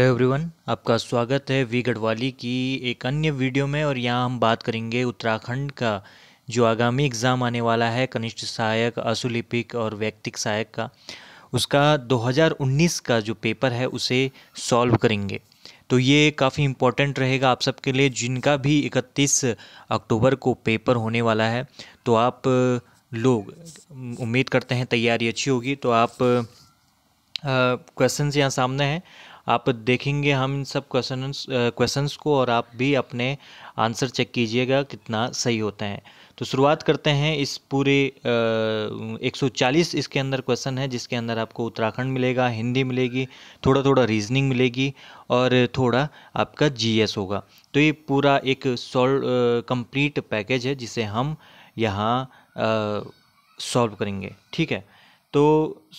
hello everyone आपका स्वागत है वी गढ़वाली की एक अन्य वीडियो में और यहाँ हम बात करेंगे उत्तराखंड का जो आगामी एग्ज़ाम आने वाला है कनिष्ठ सहायक अशुलिपिक और व्यक्तिक सहायक का उसका 2019 का जो पेपर है उसे सॉल्व करेंगे तो ये काफ़ी इम्पोर्टेंट रहेगा आप सबके लिए जिनका भी 31 अक्टूबर को पेपर होने वाला है तो आप लोग उम्मीद करते हैं तैयारी अच्छी होगी तो आप क्वेश्चन यहाँ सामने हैं आप देखेंगे हम इन सब क्वेश्चन क्वेश्चंस को और आप भी अपने आंसर चेक कीजिएगा कितना सही होता है तो शुरुआत करते हैं इस पूरे आ, 140 इसके अंदर क्वेश्चन है जिसके अंदर आपको उत्तराखंड मिलेगा हिंदी मिलेगी थोड़ा थोड़ा रीजनिंग मिलेगी और थोड़ा आपका जीएस होगा तो ये पूरा एक सॉल्व कंप्लीट पैकेज है जिसे हम यहाँ सॉल्व करेंगे ठीक है तो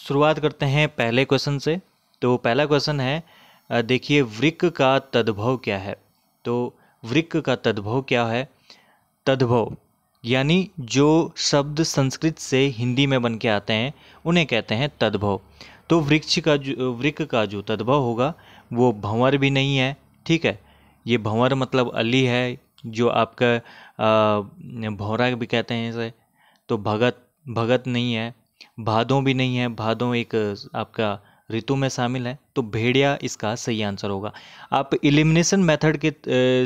शुरुआत करते हैं पहले क्वेश्चन से तो पहला क्वेश्चन है देखिए वृक्क का तद्भव क्या है तो वृक्क का तद्भव क्या है तद्भव यानी जो शब्द संस्कृत से हिंदी में बन के आते हैं उन्हें कहते हैं तद्भव तो वृक्ष का जो वृक्क का जो तद्भव होगा वो भंवर भी नहीं है ठीक है ये भंवर मतलब अली है जो आपका भौरा भी कहते हैं इसे तो भगत भगत नहीं है भादों भी नहीं है भादों एक आपका ऋतु में शामिल है तो भेड़िया इसका सही आंसर होगा आप इलिमिनेशन मेथड के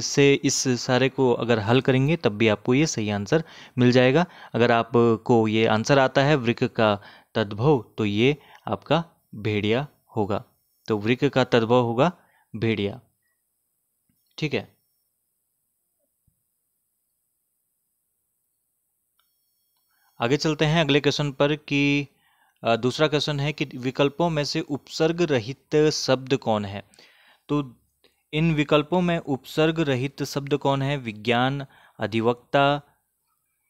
से इस सारे को अगर हल करेंगे तब भी आपको ये सही आंसर मिल जाएगा अगर आपको ये आंसर आता है वृक का तद्भव तो ये आपका भेड़िया होगा तो वृक का तद्भव होगा भेड़िया ठीक है आगे चलते हैं अगले क्वेश्चन पर कि दूसरा क्वेश्चन है कि विकल्पों में से उपसर्ग रहित शब्द कौन है तो इन विकल्पों में उपसर्ग रहित शब्द कौन है विज्ञान अधिवक्ता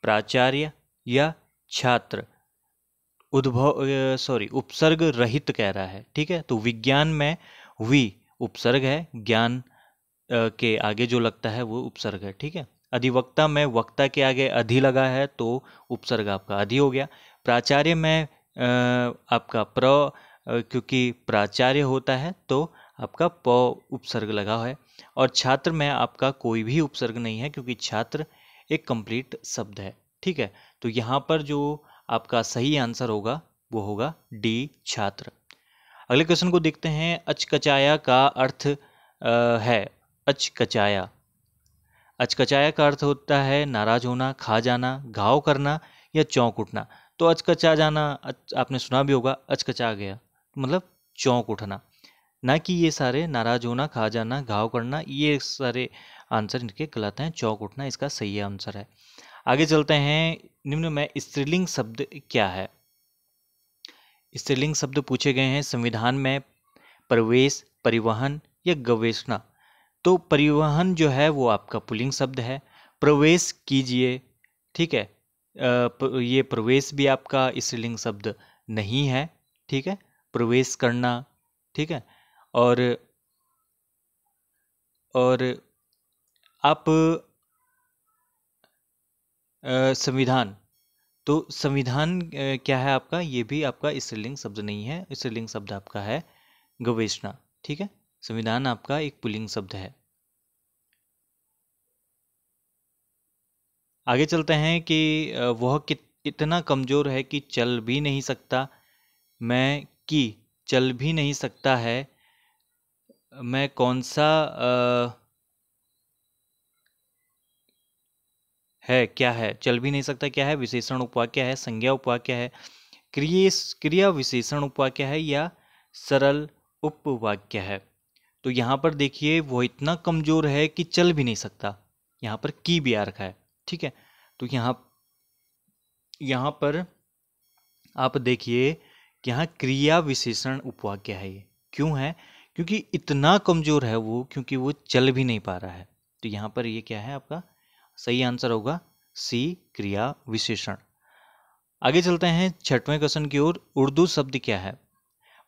प्राचार्य या छात्र उद्भव सॉरी उपसर्ग रहित कह रहा है ठीक है तो विज्ञान में वी उपसर्ग है ज्ञान के आगे जो लगता है वो उपसर्ग है ठीक है अधिवक्ता में वक्ता के आगे अधि लगा है तो उपसर्ग आपका अधि हो गया प्राचार्य में आपका प्र क्योंकि प्राचार्य होता है तो आपका प उपसर्ग लगा है और छात्र में आपका कोई भी उपसर्ग नहीं है क्योंकि छात्र एक कंप्लीट शब्द है ठीक है तो यहाँ पर जो आपका सही आंसर होगा वो होगा डी छात्र अगले क्वेश्चन को देखते हैं अचकचाया का अर्थ आ, है अचकचाया अचकचाया का अर्थ होता है नाराज होना खा जाना घाव करना या चौंक उठना तो अचकचा जाना आपने सुना भी होगा अचकचा गया मतलब चौंक उठना ना कि ये सारे नाराज होना खा जाना घाव करना ये सारे आंसर इनके गलत हैं चौंक उठना इसका सही आंसर है आगे चलते हैं निम्न में स्त्रीलिंग शब्द क्या है स्त्रीलिंग शब्द पूछे गए हैं संविधान में प्रवेश परिवहन या गवेषणा तो परिवहन जो है वो आपका पुलिंग शब्द है प्रवेश कीजिए ठीक है ये प्रवेश भी आपका स्त्रीलिंग शब्द नहीं है ठीक है प्रवेश करना ठीक है और और आप संविधान तो संविधान क्या है आपका ये भी आपका स्त्रीलिंग शब्द नहीं है स्त्रीलिंग शब्द आपका है गवेषणा ठीक है संविधान आपका एक पुलिंग शब्द है आगे चलते हैं कि वह कित इतना कमज़ोर है कि चल भी नहीं सकता मैं कि चल भी नहीं सकता है मैं कौन सा आ, है क्या है चल भी नहीं सकता क्या है विशेषण उपवाक्य है संज्ञा उपवाक्य है क्रिय क्रिया विशेषण उपवाक्य है या सरल उपवाक्य है तो यहाँ पर देखिए वो इतना कमज़ोर है कि चल भी नहीं सकता यहाँ पर की भी आ रखा है ठीक है तो यहाँ यहाँ पर आप देखिए कि यहाँ क्रिया विशेषण उपवाक्य है ये क्यों है क्योंकि इतना कमज़ोर है वो क्योंकि वो चल भी नहीं पा रहा है तो यहाँ पर ये क्या है आपका सही आंसर होगा सी क्रिया विशेषण आगे चलते हैं छठवें क्वेश्चन की ओर उर्दू शब्द क्या है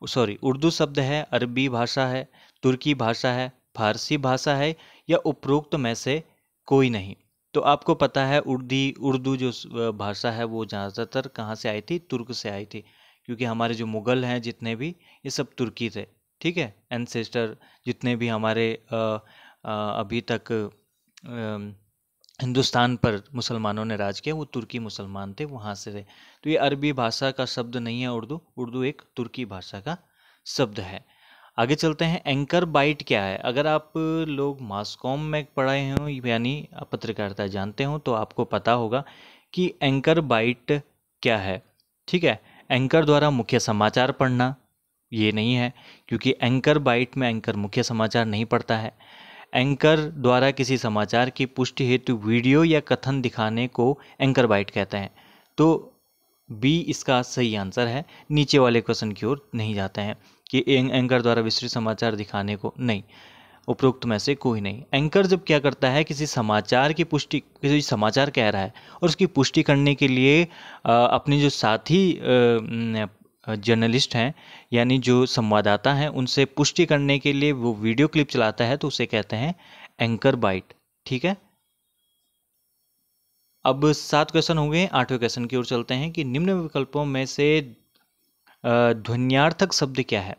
सॉरी उर्दू शब्द है अरबी भाषा है तुर्की भाषा है फारसी भाषा है या उपरोक्त में से कोई नहीं तो आपको पता है उर्दी उर्दू जो भाषा है वो ज़्यादातर कहाँ से आई थी तुर्क से आई थी क्योंकि हमारे जो मुग़ल हैं जितने भी ये सब तुर्की थे ठीक है एनसेस्टर जितने भी हमारे आ, आ, अभी तक आ, हिंदुस्तान पर मुसलमानों ने राज किया वो तुर्की मुसलमान थे वहाँ से थे तो ये अरबी भाषा का शब्द नहीं है उर्दू उर्दू एक तुर्की भाषा का शब्द है आगे चलते हैं एंकर बाइट क्या है अगर आप लोग मास्कॉम में पढ़ाए हों यानी पत्रकारिता जानते हो तो आपको पता होगा कि एंकर बाइट क्या है ठीक है एंकर द्वारा मुख्य समाचार पढ़ना ये नहीं है क्योंकि एंकर बाइट में एंकर मुख्य समाचार नहीं पढ़ता है एंकर द्वारा किसी समाचार की पुष्टि हेतु वीडियो या कथन दिखाने को एंकर बाइट कहते हैं तो बी इसका सही आंसर है नीचे वाले क्वेश्चन की ओर नहीं जाते हैं कि एंकर द्वारा विस्तृत समाचार दिखाने को नहीं उपरोक्त में से कोई नहीं एंकर जब क्या करता है किसी समाचार की पुष्टि किसी समाचार कह रहा है और उसकी पुष्टि करने के लिए अपने जो साथी जर्नलिस्ट हैं यानी जो संवाददाता हैं उनसे पुष्टि करने के लिए वो वीडियो क्लिप चलाता है तो उसे कहते हैं एंकर बाइट ठीक है अब सात क्वेश्चन होंगे आठवें क्वेश्चन की ओर चलते हैं कि निम्न विकल्पों में से ध्वन्यार्थक शब्द क्या है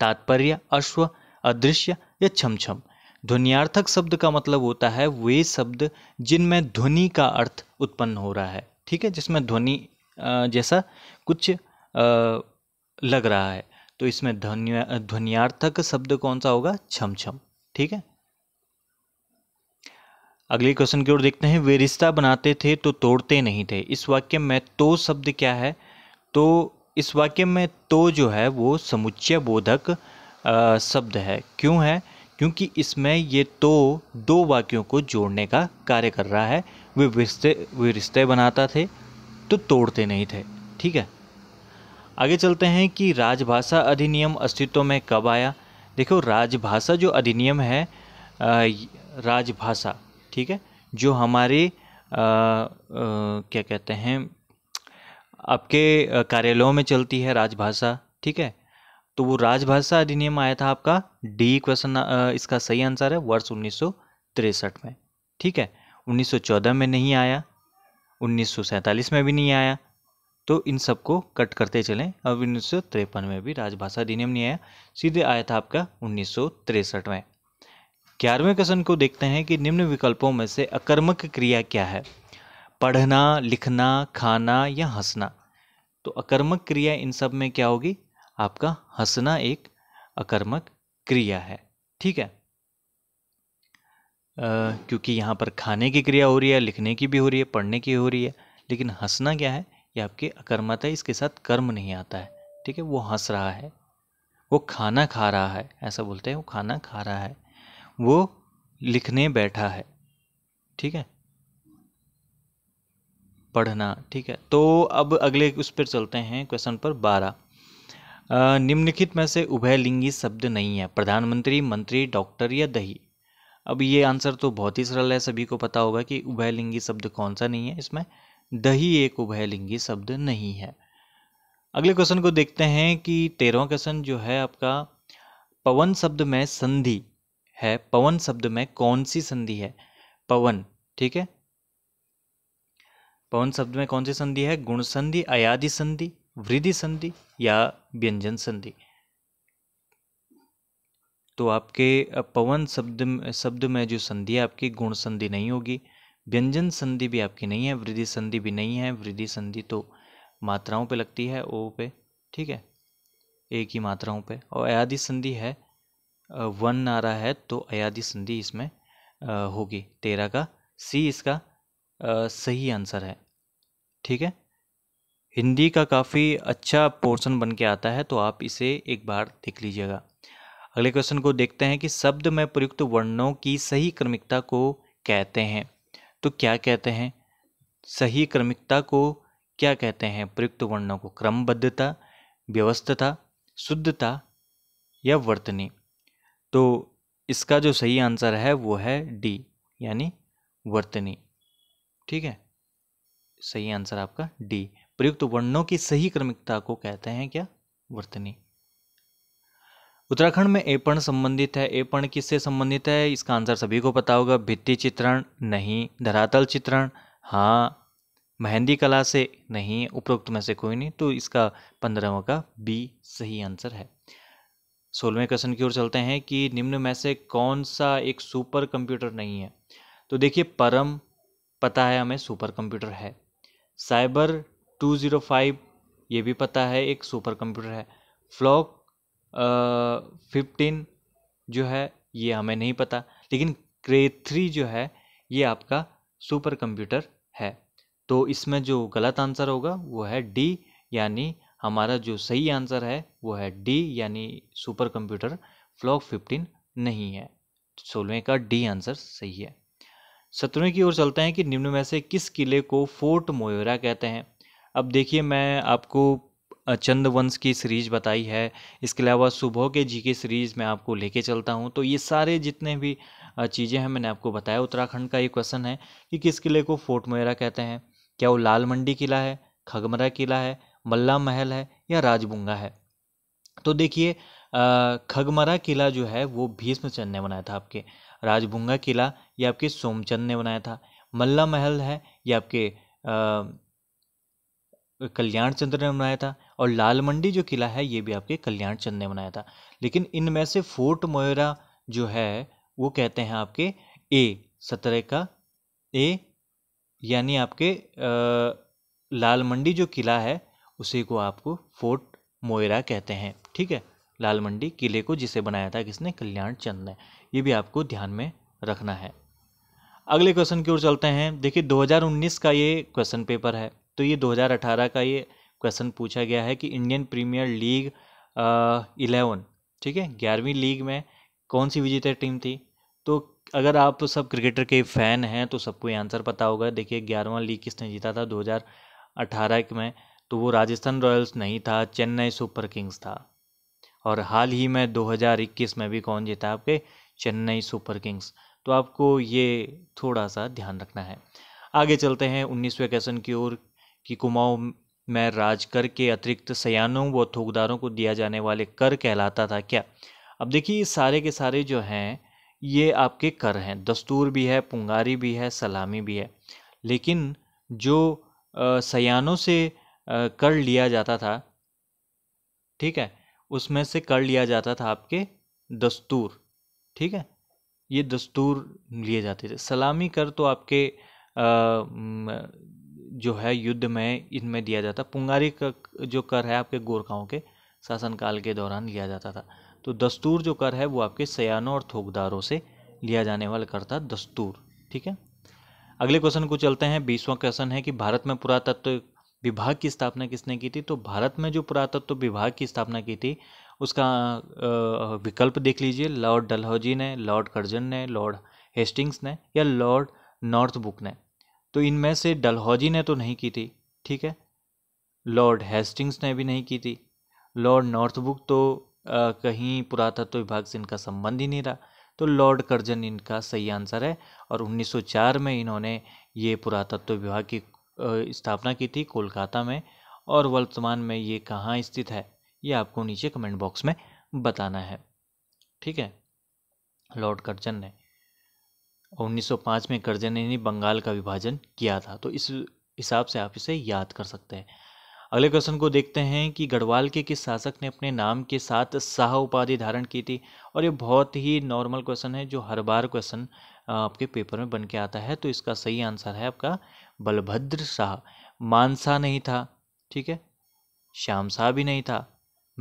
तात्पर्य अश्व अदृश्य या छमछम ध्वनियार्थक शब्द का मतलब होता है वे शब्द जिनमें ध्वनि का अर्थ उत्पन्न हो रहा है ठीक है जिसमें ध्वनि जैसा कुछ लग रहा है तो इसमें ध्वनि ध्वनियार्थक शब्द कौन सा होगा छमछम ठीक है अगले क्वेश्चन की ओर देखते हैं वे रिश्ता बनाते थे तो तोड़ते नहीं थे इस वाक्य में तो शब्द क्या है तो इस वाक्य में तो जो है वो समुच्चय बोधक शब्द है क्यों है क्योंकि इसमें ये तो दो वाक्यों को जोड़ने का कार्य कर रहा है वे रिश्ते वे रिश्ते बनाता थे तो तोड़ते नहीं थे ठीक है आगे चलते हैं कि राजभाषा अधिनियम अस्तित्व में कब आया देखो राजभाषा जो अधिनियम है राजभाषा ठीक है जो हमारे आ, आ, क्या कहते हैं आपके कार्यालयों में चलती है राजभाषा ठीक है तो वो राजभाषा अधिनियम आया था आपका डी क्वेश्चन इसका सही आंसर है वर्ष उन्नीस में ठीक है 1914 में नहीं आया उन्नीस में भी नहीं आया तो इन सबको कट करते चलें अब उन्नीस में भी राजभाषा अधिनियम नहीं आया सीधे आया था आपका उन्नीस में ग्यारहवें क्वेश्चन को देखते हैं कि निम्न विकल्पों में से अकर्मक क्रिया क्या है पढ़ना लिखना खाना या हंसना तो अकर्मक क्रिया इन सब में क्या होगी आपका हंसना एक अकर्मक क्रिया है ठीक है आ, क्योंकि यहाँ पर खाने की क्रिया हो रही है लिखने की भी हो रही है पढ़ने की हो रही है लेकिन हंसना क्या है ये आपके अकर्मत है इसके साथ कर्म नहीं आता है ठीक है वो हंस रहा है वो खाना खा रहा है ऐसा बोलते हैं वो खाना खा रहा है वो लिखने बैठा है ठीक है पढ़ना ठीक है तो अब अगले उस पर चलते हैं क्वेश्चन पर बारह निम्नलिखित में से उभय लिंगी शब्द नहीं है प्रधानमंत्री मंत्री डॉक्टर या दही अब ये आंसर तो बहुत ही सरल है सभी को पता होगा कि उभयलिंगी शब्द कौन सा नहीं है इसमें दही एक उभयलिंगी शब्द नहीं है अगले क्वेश्चन को देखते हैं कि तेरहवा क्वेश्चन जो है आपका पवन शब्द में संधि है पवन शब्द में कौन सी संधि है पवन ठीक है पवन शब्द में कौन सी संधि है गुण संधि अयाधि संधि वृद्धि संधि या व्यंजन संधि तो आपके पवन शब्द शब्द में जो संधि है आपकी गुण संधि नहीं होगी व्यंजन संधि भी आपकी नहीं है वृद्धि संधि भी नहीं है वृद्धि संधि तो मात्राओं पे लगती है ओ पे ठीक है एक ही मात्राओं पे और अयाधि संधि है वन आ रहा है तो अयाधि संधि इसमें होगी तेरह का सी इसका सही आंसर है ठीक है हिंदी का काफ़ी अच्छा पोर्शन बन के आता है तो आप इसे एक बार देख लीजिएगा अगले क्वेश्चन को देखते हैं कि शब्द में प्रयुक्त वर्णों की सही क्रमिकता को कहते हैं तो क्या कहते हैं सही क्रमिकता को क्या कहते हैं प्रयुक्त वर्णों को क्रमबद्धता व्यवस्थता शुद्धता या वर्तनी तो इसका जो सही आंसर है वो है डी यानी वर्तनी ठीक है सही आंसर आपका डी प्रयुक्त वर्णों की सही क्रमिकता को कहते हैं क्या वर्तनी उत्तराखंड में एपण संबंधित है एपण किससे संबंधित है इसका आंसर सभी को पता होगा भित्ति चित्रण नहीं धरातल चित्रण हाँ मेहंदी कला से नहीं उपरोक्त में से कोई नहीं तो इसका पंद्रहवा का बी सही आंसर है सोलहवें क्वेश्चन की ओर चलते हैं कि निम्न में से कौन सा एक सुपर कंप्यूटर नहीं है तो देखिए परम पता है हमें सुपर कंप्यूटर है साइबर 205 ये भी पता है एक सुपर कंप्यूटर है फ्लॉक फिफ्टीन जो है ये हमें नहीं पता लेकिन क्रे थ्री जो है ये आपका सुपर कंप्यूटर है तो इसमें जो गलत आंसर होगा वो है डी यानी हमारा जो सही आंसर है वो है डी यानी सुपर कंप्यूटर फ्लॉक फिफ्टीन नहीं है सोलवें का डी आंसर सही है सत्रहवीं की ओर चलते हैं कि निम्न में से किस किले को फोर्ट मोयरा कहते हैं अब देखिए मैं आपको चंद वंश की सीरीज बताई है इसके अलावा सुबह के जी के सीरीज मैं आपको लेके चलता हूँ तो ये सारे जितने भी चीज़ें हैं मैंने आपको बताया उत्तराखंड का ये क्वेश्चन है कि किस किले को फोर्ट मोयरा कहते हैं क्या वो लाल मंडी किला है खगमरा किला है मल्ला महल है या राजबुंगा है तो देखिए खगमरा किला जो है वो भीष्मचंद ने बनाया था आपके राजभुंगा किला ये आपके सोमचंद ने बनाया था मल्ला महल है ये आपके कल्याण चंद्र ने बनाया था और लाल मंडी जो किला है ये भी आपके कल्याण चंद ने बनाया था लेकिन इनमें से फोर्ट मोयरा जो है वो कहते हैं आपके ए सत्रह का ए यानी आपके आ, लाल मंडी जो किला है उसी को आपको फोर्ट मोयरा कहते हैं ठीक है लाल मंडी किले को जिसे बनाया था किसने कल्याण चंद ने ये भी आपको ध्यान में रखना है अगले क्वेश्चन की ओर चलते हैं देखिए 2019 का ये क्वेश्चन पेपर है तो ये 2018 का ये क्वेश्चन पूछा गया है कि इंडियन प्रीमियर लीग इलेवन ठीक है ग्यारहवीं लीग में कौन सी विजेता टीम थी तो अगर आप सब क्रिकेटर के फ़ैन हैं तो सबको ये आंसर पता होगा देखिए ग्यारहवा लीग किसने जीता था 2018 में तो वो राजस्थान रॉयल्स नहीं था चेन्नई सुपर किंग्स था और हाल ही में 2021 में भी कौन जीता आपके चेन्नई सुपर किंग्स तो आपको ये थोड़ा सा ध्यान रखना है आगे चलते हैं उन्नीसवें क्वेश्चन की ओर कि कुमाऊं में राज कर के अतिरिक्त सयानों व थोकदारों को दिया जाने वाले कर कहलाता था क्या अब देखिए सारे के सारे जो हैं ये आपके कर हैं दस्तूर भी है पुंगारी भी है सलामी भी है लेकिन जो सयानों से आ, कर लिया जाता था ठीक है उसमें से कर लिया जाता था आपके दस्तूर ठीक है ये दस्तूर लिए जाते थे सलामी कर तो आपके आ, जो है युद्ध में इनमें दिया जाता पुंगारी का जो कर है आपके गोरखाओं के शासनकाल के दौरान लिया जाता था तो दस्तूर जो कर है वो आपके सयानों और थोकदारों से लिया जाने वाला कर था दस्तूर ठीक है अगले क्वेश्चन को चलते हैं बीसवां क्वेश्चन है कि भारत में पुरातत्व विभाग की स्थापना किसने की थी तो भारत में जो पुरातत्व विभाग की स्थापना की थी उसका विकल्प देख लीजिए लॉर्ड डलहौजी ने लॉर्ड कर्जन ने लॉर्ड हेस्टिंग्स ने या लॉर्ड नॉर्थ बुक ने तो इनमें से डलहौजी ने तो नहीं की थी ठीक है लॉर्ड हेस्टिंग्स ने भी नहीं की थी लॉर्ड नॉर्थ बुक तो आ, कहीं पुरातत्व विभाग से इनका संबंध ही नहीं रहा तो लॉर्ड कर्जन इनका सही आंसर है और 1904 में इन्होंने ये पुरातत्व विभाग की स्थापना की थी कोलकाता में और वर्तमान में ये कहाँ स्थित है ये आपको नीचे कमेंट बॉक्स में बताना है ठीक है लॉर्ड कर्जन ने 1905 में कर्जन ने बंगाल का विभाजन किया था तो इस हिसाब से आप इसे याद कर सकते हैं अगले क्वेश्चन को देखते हैं कि गढ़वाल के किस शासक ने अपने नाम के साथ शाह उपाधि धारण की थी और ये बहुत ही नॉर्मल क्वेश्चन है जो हर बार क्वेश्चन आपके पेपर में बन के आता है तो इसका सही आंसर है आपका बलभद्र शाह मानसा नहीं था ठीक है श्याम शाह भी नहीं था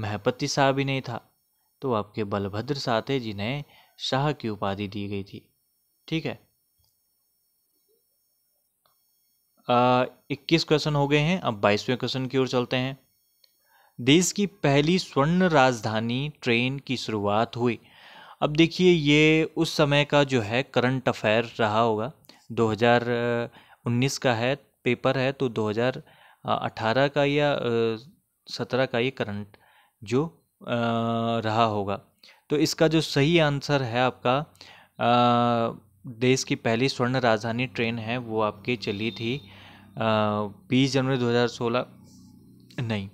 महपति शाह भी नहीं था तो आपके बलभद्र साते जी ने शाह की उपाधि दी गई थी ठीक है इक्कीस क्वेश्चन हो गए हैं अब बाईसवें क्वेश्चन की ओर चलते हैं देश की पहली स्वर्ण राजधानी ट्रेन की शुरुआत हुई अब देखिए ये उस समय का जो है करंट अफेयर रहा होगा 2019 का है पेपर है तो 2018 का या 17 का ये करंट जो रहा होगा तो इसका जो सही आंसर है आपका देश की पहली स्वर्ण राजधानी ट्रेन है वो आपकी चली थी बीस जनवरी 2016 नहीं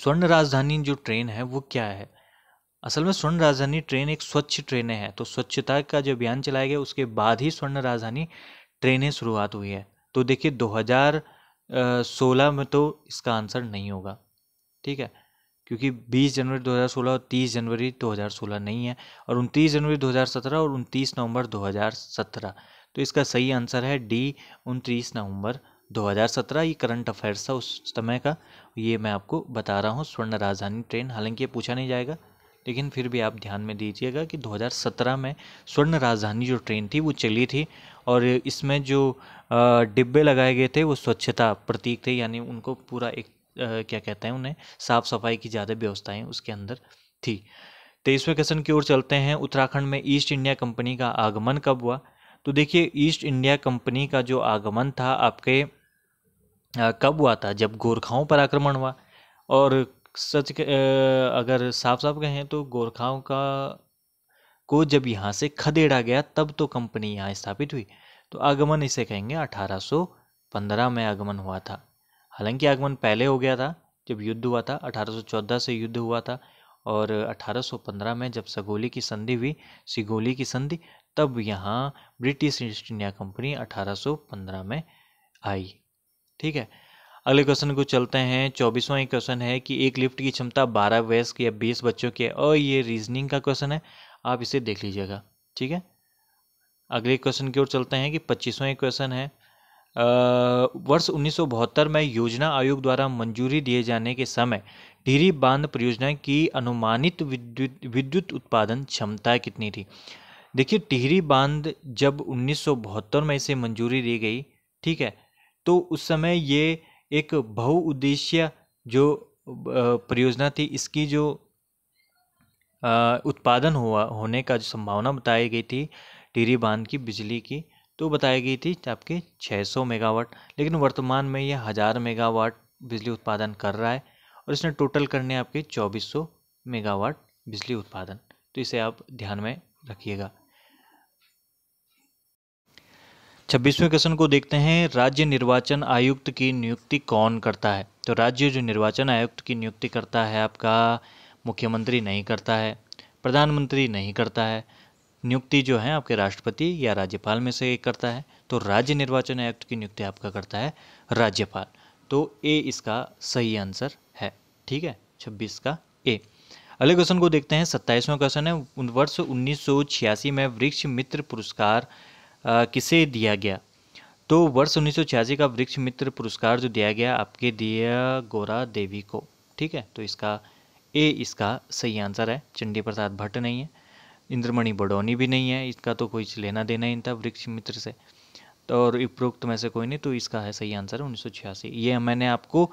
स्वर्ण राजधानी जो ट्रेन है वो क्या है असल में स्वर्ण राजधानी ट्रेन एक स्वच्छ ट्रेनें हैं तो स्वच्छता का जो अभियान चलाया गया उसके बाद ही स्वर्ण राजधानी ट्रेनें शुरुआत हुई है तो देखिए 2016 में तो इसका आंसर नहीं होगा ठीक है क्योंकि 20 जनवरी 2016 और 30 जनवरी 2016 नहीं है और उनतीस जनवरी 2017 और उनतीस नवंबर 2017 तो इसका सही आंसर है डी उनतीस नवंबर 2017 ये करंट अफेयर्स था उस समय का ये मैं आपको बता रहा हूँ स्वर्ण राजधानी ट्रेन हालांकि ये पूछा नहीं जाएगा लेकिन फिर भी आप ध्यान में दीजिएगा कि 2017 में स्वर्ण राजधानी जो ट्रेन थी वो चली थी और इसमें जो डिब्बे लगाए गए थे वो स्वच्छता प्रतीक थे यानी उनको पूरा एक क्या कहते हैं उन्हें साफ़ सफाई की ज़्यादा व्यवस्थाएँ उसके अंदर थी तेईसवें तो क्वेश्चन की ओर चलते हैं उत्तराखंड में ईस्ट इंडिया कंपनी का आगमन कब हुआ तो देखिए ईस्ट इंडिया कंपनी का जो आगमन था आपके आ, कब हुआ था जब गोरखाओं पर आक्रमण हुआ और सच के, आ, अगर साफ साफ कहें तो गोरखाओं का को जब यहाँ से खदेड़ा गया तब तो कंपनी यहाँ स्थापित हुई तो आगमन इसे कहेंगे 1815 में आगमन हुआ था हालांकि आगमन पहले हो गया था जब युद्ध हुआ था 1814 से युद्ध हुआ था और 1815 में जब सगोली की संधि हुई सिगोली की संधि तब यहाँ ब्रिटिश ईस्ट इंडिया कंपनी 1815 में आई ठीक है अगले क्वेश्चन को चलते हैं चौबीसवा एक क्वेश्चन है कि एक लिफ्ट की क्षमता बारह वयस्क या बीस बच्चों की है और ये रीजनिंग का क्वेश्चन है आप इसे देख लीजिएगा ठीक है अगले क्वेश्चन की ओर चलते हैं कि पच्चीसवा क्वेश्चन है वर्ष उन्नीस में योजना आयोग द्वारा मंजूरी दिए जाने के समय टिहरी बांध परियोजना की अनुमानित विद्युत विद्युत उत्पादन क्षमता कितनी थी देखिए टिहरी बांध जब उन्नीस में इसे मंजूरी दी गई ठीक है तो उस समय ये एक बहुउद्देश्य जो परियोजना थी इसकी जो उत्पादन हुआ होने का जो संभावना बताई गई थी टिहरी बांध की बिजली की तो बताई गई थी आपके 600 मेगावाट लेकिन वर्तमान में यह हज़ार मेगावाट बिजली उत्पादन कर रहा है और इसने टोटल करने आपके 2400 मेगावाट बिजली उत्पादन तो इसे आप ध्यान में रखिएगा छब्बीसवें क्वेश्चन को देखते हैं राज्य निर्वाचन आयुक्त की नियुक्ति कौन करता है तो राज्य जो निर्वाचन आयुक्त की नियुक्ति करता है आपका मुख्यमंत्री नहीं करता है प्रधानमंत्री नहीं करता है नियुक्ति जो है आपके राष्ट्रपति या राज्यपाल में से करता है तो राज्य निर्वाचन आयुक्त की नियुक्ति आपका करता है राज्यपाल तो ए इसका सही आंसर है ठीक है छब्बीस का ए अगले क्वेश्चन को देखते हैं सत्ताईसवां क्वेश्चन है वर्ष उन्नीस में वृक्ष मित्र पुरस्कार किसे दिया गया तो वर्ष उन्नीस का वृक्ष मित्र पुरस्कार जो दिया गया आपके दिया गोरा देवी को ठीक है तो इसका ए इसका सही आंसर है चंडी प्रसाद भट्ट नहीं है इंद्रमणि बडोनी भी नहीं है इसका तो कोई लेना देना ही था वृक्ष मित्र से तो और उपरोक्त में से कोई नहीं तो इसका है सही आंसर उन्नीस ये मैंने आपको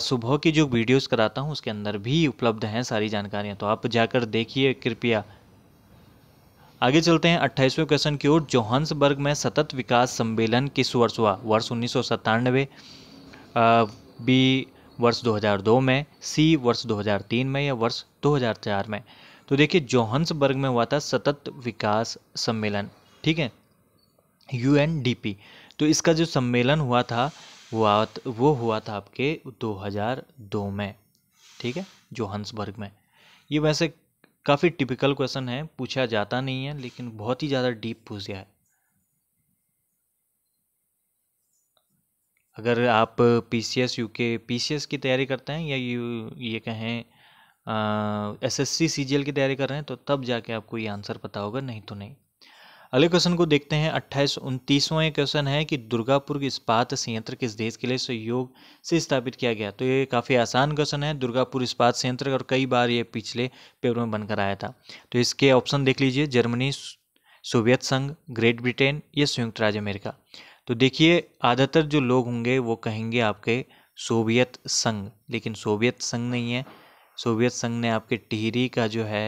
सुबह की जो वीडियोस कराता हूँ उसके अंदर भी उपलब्ध हैं सारी जानकारियाँ तो आप जाकर देखिए कृपया आगे चलते हैं अट्ठाईसवें क्वेश्चन की ओर जोहान्सबर्ग में सतत विकास सम्मेलन किस वर्ष हुआ वर्ष उन्नीस बी वर्ष 2002 में सी वर्ष 2003 में या वर्ष 2004 में तो देखिए जोहन्सबर्ग में हुआ था सतत विकास सम्मेलन ठीक है यू तो इसका जो सम्मेलन हुआ था हुआ वो हुआ था आपके 2002 में ठीक है जोहन्सबर्ग में ये वैसे काफ़ी टिपिकल क्वेश्चन है पूछा जाता नहीं है लेकिन बहुत ही ज़्यादा डीप पूछ गया है अगर आप P C S U K P C S की तैयारी करते हैं या यू ये कहें S S C C G L की तैयारी कर रहे हैं तो तब जाके आपको ये आंसर पता होगा नहीं तो नहीं अगले क्वेश्चन को देखते हैं अट्ठाईस उनतीसवें क्वेश्चन है कि दुर्गापुर इस्पात संयंत्र किस देश के लिए सहयोग से स्थापित किया गया तो ये काफ़ी आसान क्वेश्चन है दुर्गापुर इस्पात संयंत्र और कई बार ये पिछले पेपर में बनकर आया था तो इसके ऑप्शन देख लीजिए जर्मनी सोवियत संघ ग्रेट ब्रिटेन या संयुक्त राज्य अमेरिका तो देखिए ज़्यादातर जो लोग होंगे वो कहेंगे आपके सोवियत संघ लेकिन सोवियत संघ नहीं है सोवियत संघ ने आपके टिहरी का जो है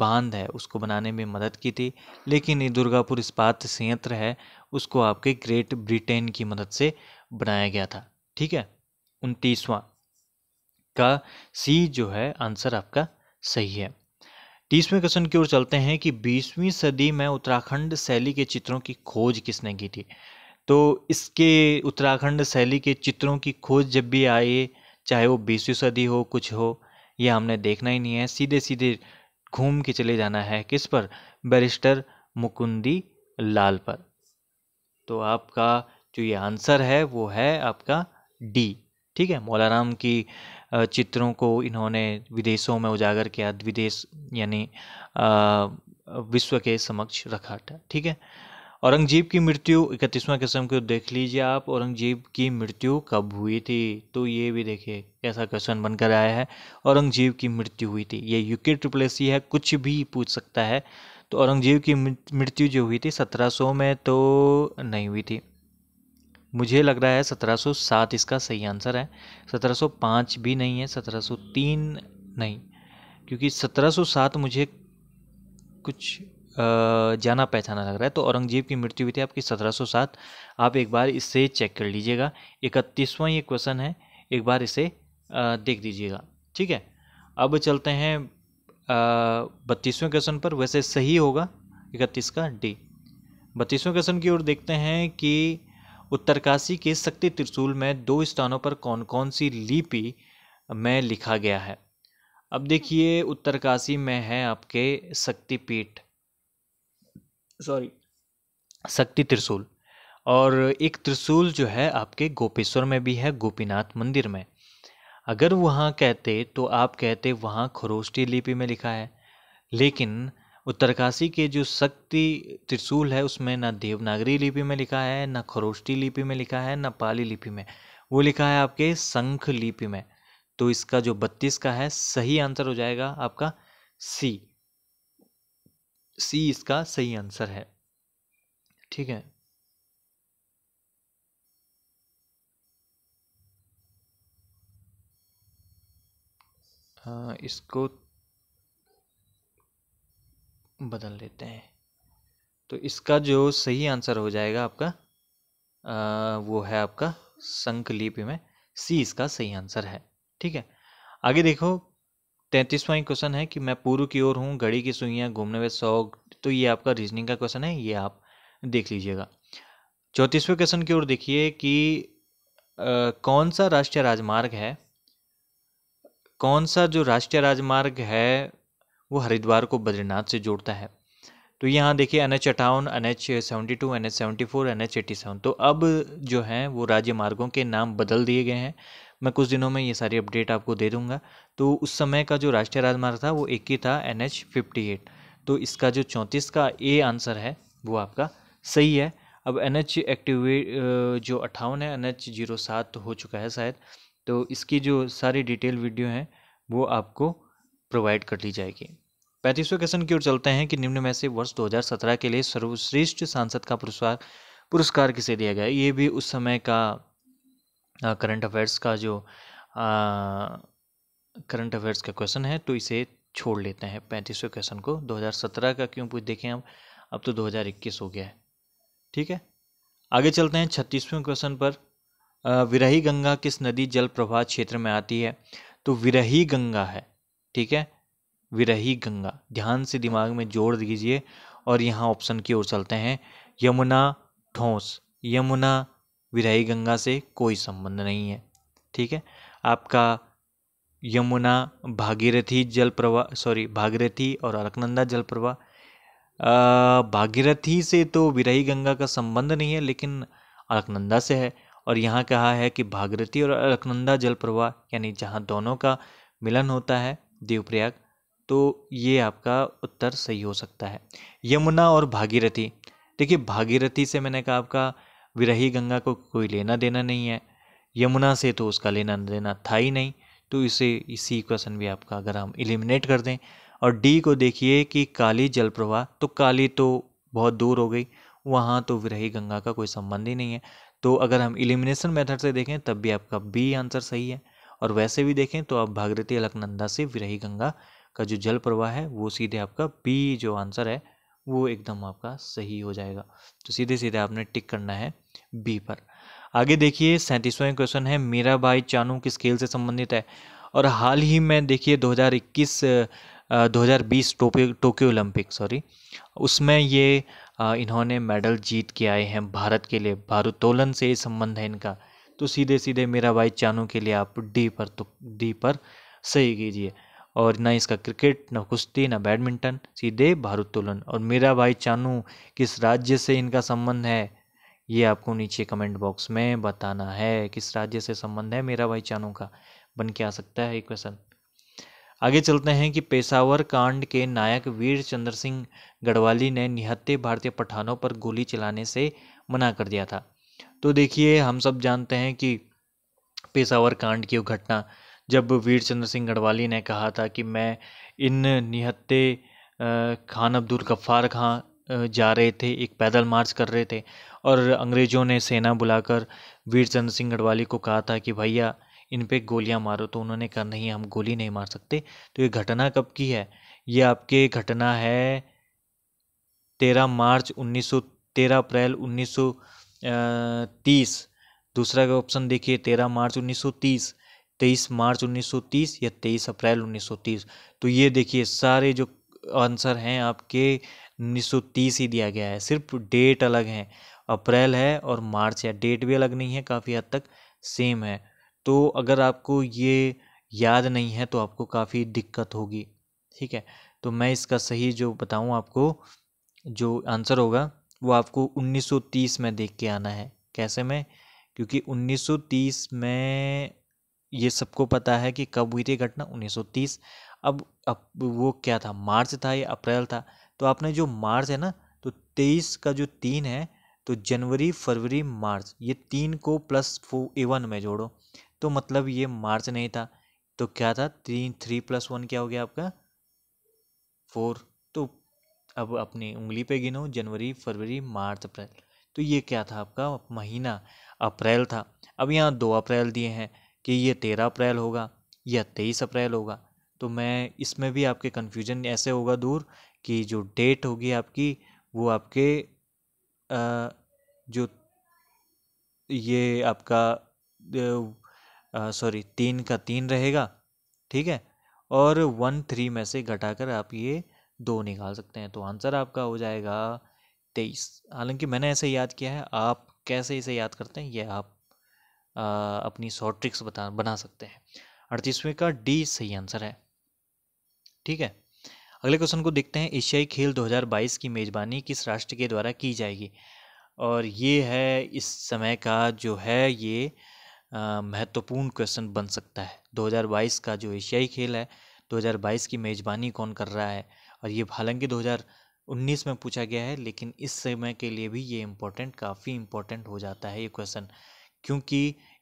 बांध है उसको बनाने में मदद की थी लेकिन ये दुर्गापुर इस्पात संयंत्र है उसको आपके ग्रेट ब्रिटेन की मदद से बनाया गया था ठीक है उनतीसवां का सी जो है आंसर आपका सही है तीसवें क्वेश्चन की ओर चलते हैं कि बीसवीं सदी में उत्तराखंड शैली के चित्रों की खोज किसने की थी तो इसके उत्तराखंड शैली के चित्रों की खोज जब भी आए चाहे वो बीसवीं सदी हो कुछ हो ये हमने देखना ही नहीं है सीधे सीधे घूम के चले जाना है किस पर बैरिस्टर मुकुंदी लाल पर तो आपका जो ये आंसर है वो है आपका डी ठीक है मौलाराम की चित्रों को इन्होंने विदेशों में उजागर किया विदेश यानी विश्व के समक्ष रखा था ठीक है औरंगजेब की मृत्यु इकतीसवां किस्म को देख लीजिए आप औरंगजेब की मृत्यु कब हुई थी तो ये भी देखिए कैसा क्वेश्चन बनकर आया है औरंगजेब की मृत्यु हुई थी ये यूके ट्रिपल सी है कुछ भी पूछ सकता है तो औरंगजेब की मृत्यु जो हुई थी 1700 में तो नहीं हुई थी मुझे लग रहा है 1707 इसका सही आंसर है 1705 भी नहीं है 1703 नहीं क्योंकि 1707 मुझे कुछ जाना पहचाना लग रहा है तो औरंगजेब की मृत्यु हुई थी आपकी 1707 आप एक बार इसे चेक कर लीजिएगा इकतीसवां ये क्वेश्चन है एक बार इसे देख दीजिएगा ठीक है अब चलते हैं बत्तीसवें क्वेश्चन पर वैसे सही होगा इकतीस का डी बत्तीसवें क्वेश्चन की ओर देखते हैं कि उत्तरकाशी के शक्ति त्रिशूल में दो स्थानों पर कौन कौन सी लिपि में लिखा गया है अब देखिए उत्तरकाशी में है आपके शक्तिपीठ सॉरी शक्ति त्रिशूल और एक त्रिशूल जो है आपके गोपेश्वर में भी है गोपीनाथ मंदिर में अगर वहाँ कहते तो आप कहते वहाँ खरोष्टी लिपि में लिखा है लेकिन उत्तरकाशी के जो शक्ति त्रिशूल है उसमें ना देवनागरी लिपि में लिखा है ना खरोष्टी लिपि में लिखा है ना पाली लिपि में वो लिखा है आपके शंख लिपि में तो इसका जो बत्तीस का है सही आंसर हो जाएगा आपका सी सी इसका सही आंसर है ठीक है हाँ, इसको बदल लेते हैं तो इसका जो सही आंसर हो जाएगा आपका वो है आपका संकलिपि में सी इसका सही आंसर है ठीक है आगे देखो तैंतीसवां क्वेश्चन है कि मैं पूर्व की ओर हूँ घड़ी की सुइयाँ घूमने में सौ तो ये आपका रीजनिंग का क्वेश्चन है ये आप देख लीजिएगा चौंतीसवें क्वेश्चन की ओर देखिए कि आ, कौन सा राष्ट्रीय राजमार्ग है कौन सा जो राष्ट्रीय राजमार्ग है वो हरिद्वार को बद्रीनाथ से जोड़ता है तो यहाँ देखिए एन एच अठावन N H seventy two N H seventy four N H eighty seven तो अब जो हैं वो राज्य मार्गों के नाम बदल दिए गए हैं मैं कुछ दिनों में ये सारी अपडेट आपको दे दूंगा तो उस समय का जो राष्ट्रीय राजमार्ग था वो एक ही था एन एच फिफ्टी एट तो इसका जो चौंतीस का ए आंसर है वो आपका सही है अब एन एच एक्टिवेट जो अट्ठावन है एन एच जीरो सात हो चुका है शायद तो इसकी जो सारी डिटेल वीडियो हैं वो आपको प्रोवाइड कर ली जाएगी पैंतीसवें क्वेश्चन की ओर चलते हैं कि निम्न में से वर्ष 2017 के लिए सर्वश्रेष्ठ सांसद का पुरस्कार पुरस्कार किसे दिया गया ये भी उस समय का करंट अफेयर्स का जो करंट अफेयर्स का क्वेश्चन है तो इसे छोड़ लेते हैं पैंतीसवें क्वेश्चन को 2017 का क्यों पूछ देखें हम अब तो 2021 हो गया है ठीक है आगे चलते हैं छत्तीसवें क्वेश्चन पर विरही गंगा किस नदी जल प्रवाह क्षेत्र में आती है तो विरही गंगा है ठीक है विरही गंगा ध्यान से दिमाग में जोड़ दीजिए और यहाँ ऑप्शन की ओर चलते हैं यमुना ठोस यमुना विराई गंगा से कोई संबंध नहीं है ठीक है आपका यमुना भागीरथी जल प्रवाह सॉरी भागीरथी और अलकनंदा जल प्रवाह भागीरथी से तो विराही गंगा का संबंध नहीं है लेकिन अलकनंदा से है और यहाँ कहा है कि भागीरथी और अलकनंदा जल प्रवाह यानी जहाँ दोनों का मिलन होता है देवप्रयाग तो ये आपका उत्तर सही हो सकता है यमुना और भागीरथी देखिए भागीरथी से मैंने कहा आपका विरही गंगा को कोई लेना देना नहीं है यमुना से तो उसका लेना देना था ही नहीं तो इसे इसी क्वेश्चन भी आपका अगर हम इलिमिनेट कर दें और डी को देखिए कि काली जलप्रवाह तो काली तो बहुत दूर हो गई वहाँ तो विरही गंगा का कोई संबंध ही नहीं है तो अगर हम इलिमिनेशन मेथड से देखें तब भी आपका बी आंसर सही है और वैसे भी देखें तो आप भागरती अलकनंदा से विरही गंगा का जो जल प्रवाह है वो सीधे आपका बी जो आंसर है वो एकदम आपका सही हो जाएगा तो सीधे सीधे आपने टिक करना है बी पर आगे देखिए सैंतीसवें क्वेश्चन है मेरा भाई चानू किस खेल से संबंधित है और हाल ही में देखिए 2021 बीस टोक्यो टोक्यो ओलंपिक सॉरी उसमें ये इन्होंने मेडल जीत के आए हैं भारत के लिए भारोत्तोलन से संबंध है इनका तो सीधे सीधे मेरा भाई चानू के लिए आप डी पर तो डी पर सही कीजिए और ना इसका क्रिकेट ना कुश्ती ना बैडमिंटन सीधे भारोत्तोलन और मेरा भाई चानू किस राज्य से इनका संबंध है ये आपको नीचे कमेंट बॉक्स में बताना है किस राज्य से संबंध है मेरा भाई चानू का बन के आ सकता है क्वेश्चन आगे चलते हैं कि पेशावर कांड के नायक वीर चंद्र सिंह गढ़वाली ने निहत्ते भारतीय पठानों पर गोली चलाने से मना कर दिया था तो देखिए हम सब जानते हैं कि पेशावर कांड की घटना जब वीर चंद्र सिंह गढ़वाली ने कहा था कि मैं इन निहत्ते खान अब्दुल गफ्फार खां जा रहे थे एक पैदल मार्च कर रहे थे और अंग्रेज़ों ने सेना बुलाकर वीर चंद्र सिंह गढ़वाली को कहा था कि भैया इन पे गोलियां मारो तो उन्होंने कहा नहीं हम गोली नहीं मार सकते तो ये घटना कब की है ये आपके घटना है तेरह मार्च उन्नीस सौ तेरह अप्रैल उन्नीस सौ तीस दूसरा का ऑप्शन देखिए तेरह मार्च उन्नीस सौ तीस तेईस मार्च 1930 या तेईस अप्रैल 1930 तो ये देखिए सारे जो आंसर हैं आपके 1930 ही दिया गया है सिर्फ डेट अलग है अप्रैल है और मार्च है डेट भी अलग नहीं है काफ़ी हद तक सेम है तो अगर आपको ये याद नहीं है तो आपको काफ़ी दिक्कत होगी ठीक है तो मैं इसका सही जो बताऊँ आपको जो आंसर होगा वो आपको 1930 में देख के आना है कैसे में क्योंकि 1930 में ये सबको पता है कि कब हुई थी घटना 1930 अब अब वो क्या था मार्च था या अप्रैल था तो आपने जो मार्च है ना तो तेईस का जो तीन है तो जनवरी फरवरी मार्च ये तीन को प्लस फो एवन में जोड़ो तो मतलब ये मार्च नहीं था तो क्या था तीन थ्री प्लस वन क्या हो गया आपका फोर तो अब अपनी उंगली पे गिनो जनवरी फरवरी मार्च अप्रैल तो ये क्या था आपका महीना अप्रैल था अब यहाँ दो अप्रैल दिए हैं कि ये तेरह अप्रैल होगा या तेईस अप्रैल होगा तो मैं इसमें भी आपके कन्फ्यूजन ऐसे होगा दूर कि जो डेट होगी आपकी वो आपके जो ये आपका सॉरी तीन का तीन रहेगा ठीक है और वन थ्री में से घटाकर आप ये दो निकाल सकते हैं तो आंसर आपका हो जाएगा तेईस हालांकि मैंने ऐसे याद किया है आप कैसे इसे याद करते हैं ये आप अपनी शॉर्ट ट्रिक्स बता बना सकते हैं अड़तीसवें का डी सही आंसर है ठीक है अगले क्वेश्चन को देखते हैं एशियाई खेल 2022 की मेज़बानी किस राष्ट्र के द्वारा की जाएगी और ये है इस समय का जो है ये महत्वपूर्ण क्वेश्चन बन सकता है 2022 का जो एशियाई खेल है 2022 की मेज़बानी कौन कर रहा है और ये हालांकि 2019 में पूछा गया है लेकिन इस समय के लिए भी ये इम्पोर्टेंट काफ़ी इम्पोर्टेंट हो जाता है ये क्वेश्चन क्योंकि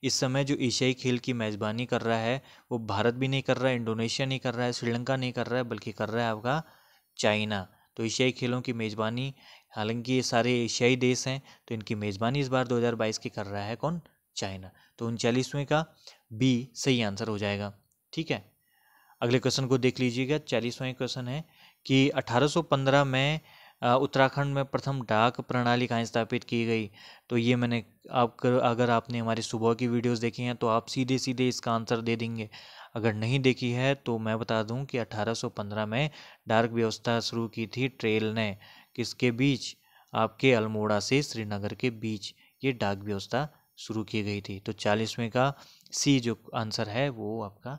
इस समय जो एशियाई खेल की मेज़बानी कर रहा है वो भारत भी नहीं कर रहा है इंडोनेशिया नहीं कर रहा है श्रीलंका नहीं कर रहा है बल्कि कर रहा है आपका चाइना तो एशियाई खेलों की मेज़बानी हालांकि ये सारे एशियाई देश हैं तो इनकी मेज़बानी इस बार 2022 की कर रहा है कौन चाइना तो उनचालीसवें का बी सही आंसर हो जाएगा ठीक है अगले क्वेश्चन को देख लीजिएगा चालीसवें क्वेश्चन है कि 1815 में उत्तराखंड में प्रथम डाक प्रणाली कहाँ स्थापित की गई तो ये मैंने आप अगर आपने हमारी सुबह की वीडियोस देखी हैं तो आप सीधे सीधे इसका आंसर दे देंगे अगर नहीं देखी है तो मैं बता दूं कि 1815 में डाक व्यवस्था शुरू की थी ट्रेल ने किसके बीच आपके अल्मोड़ा से श्रीनगर के बीच ये डाक व्यवस्था शुरू की गई थी तो चालीसवें का सी जो आंसर है वो आपका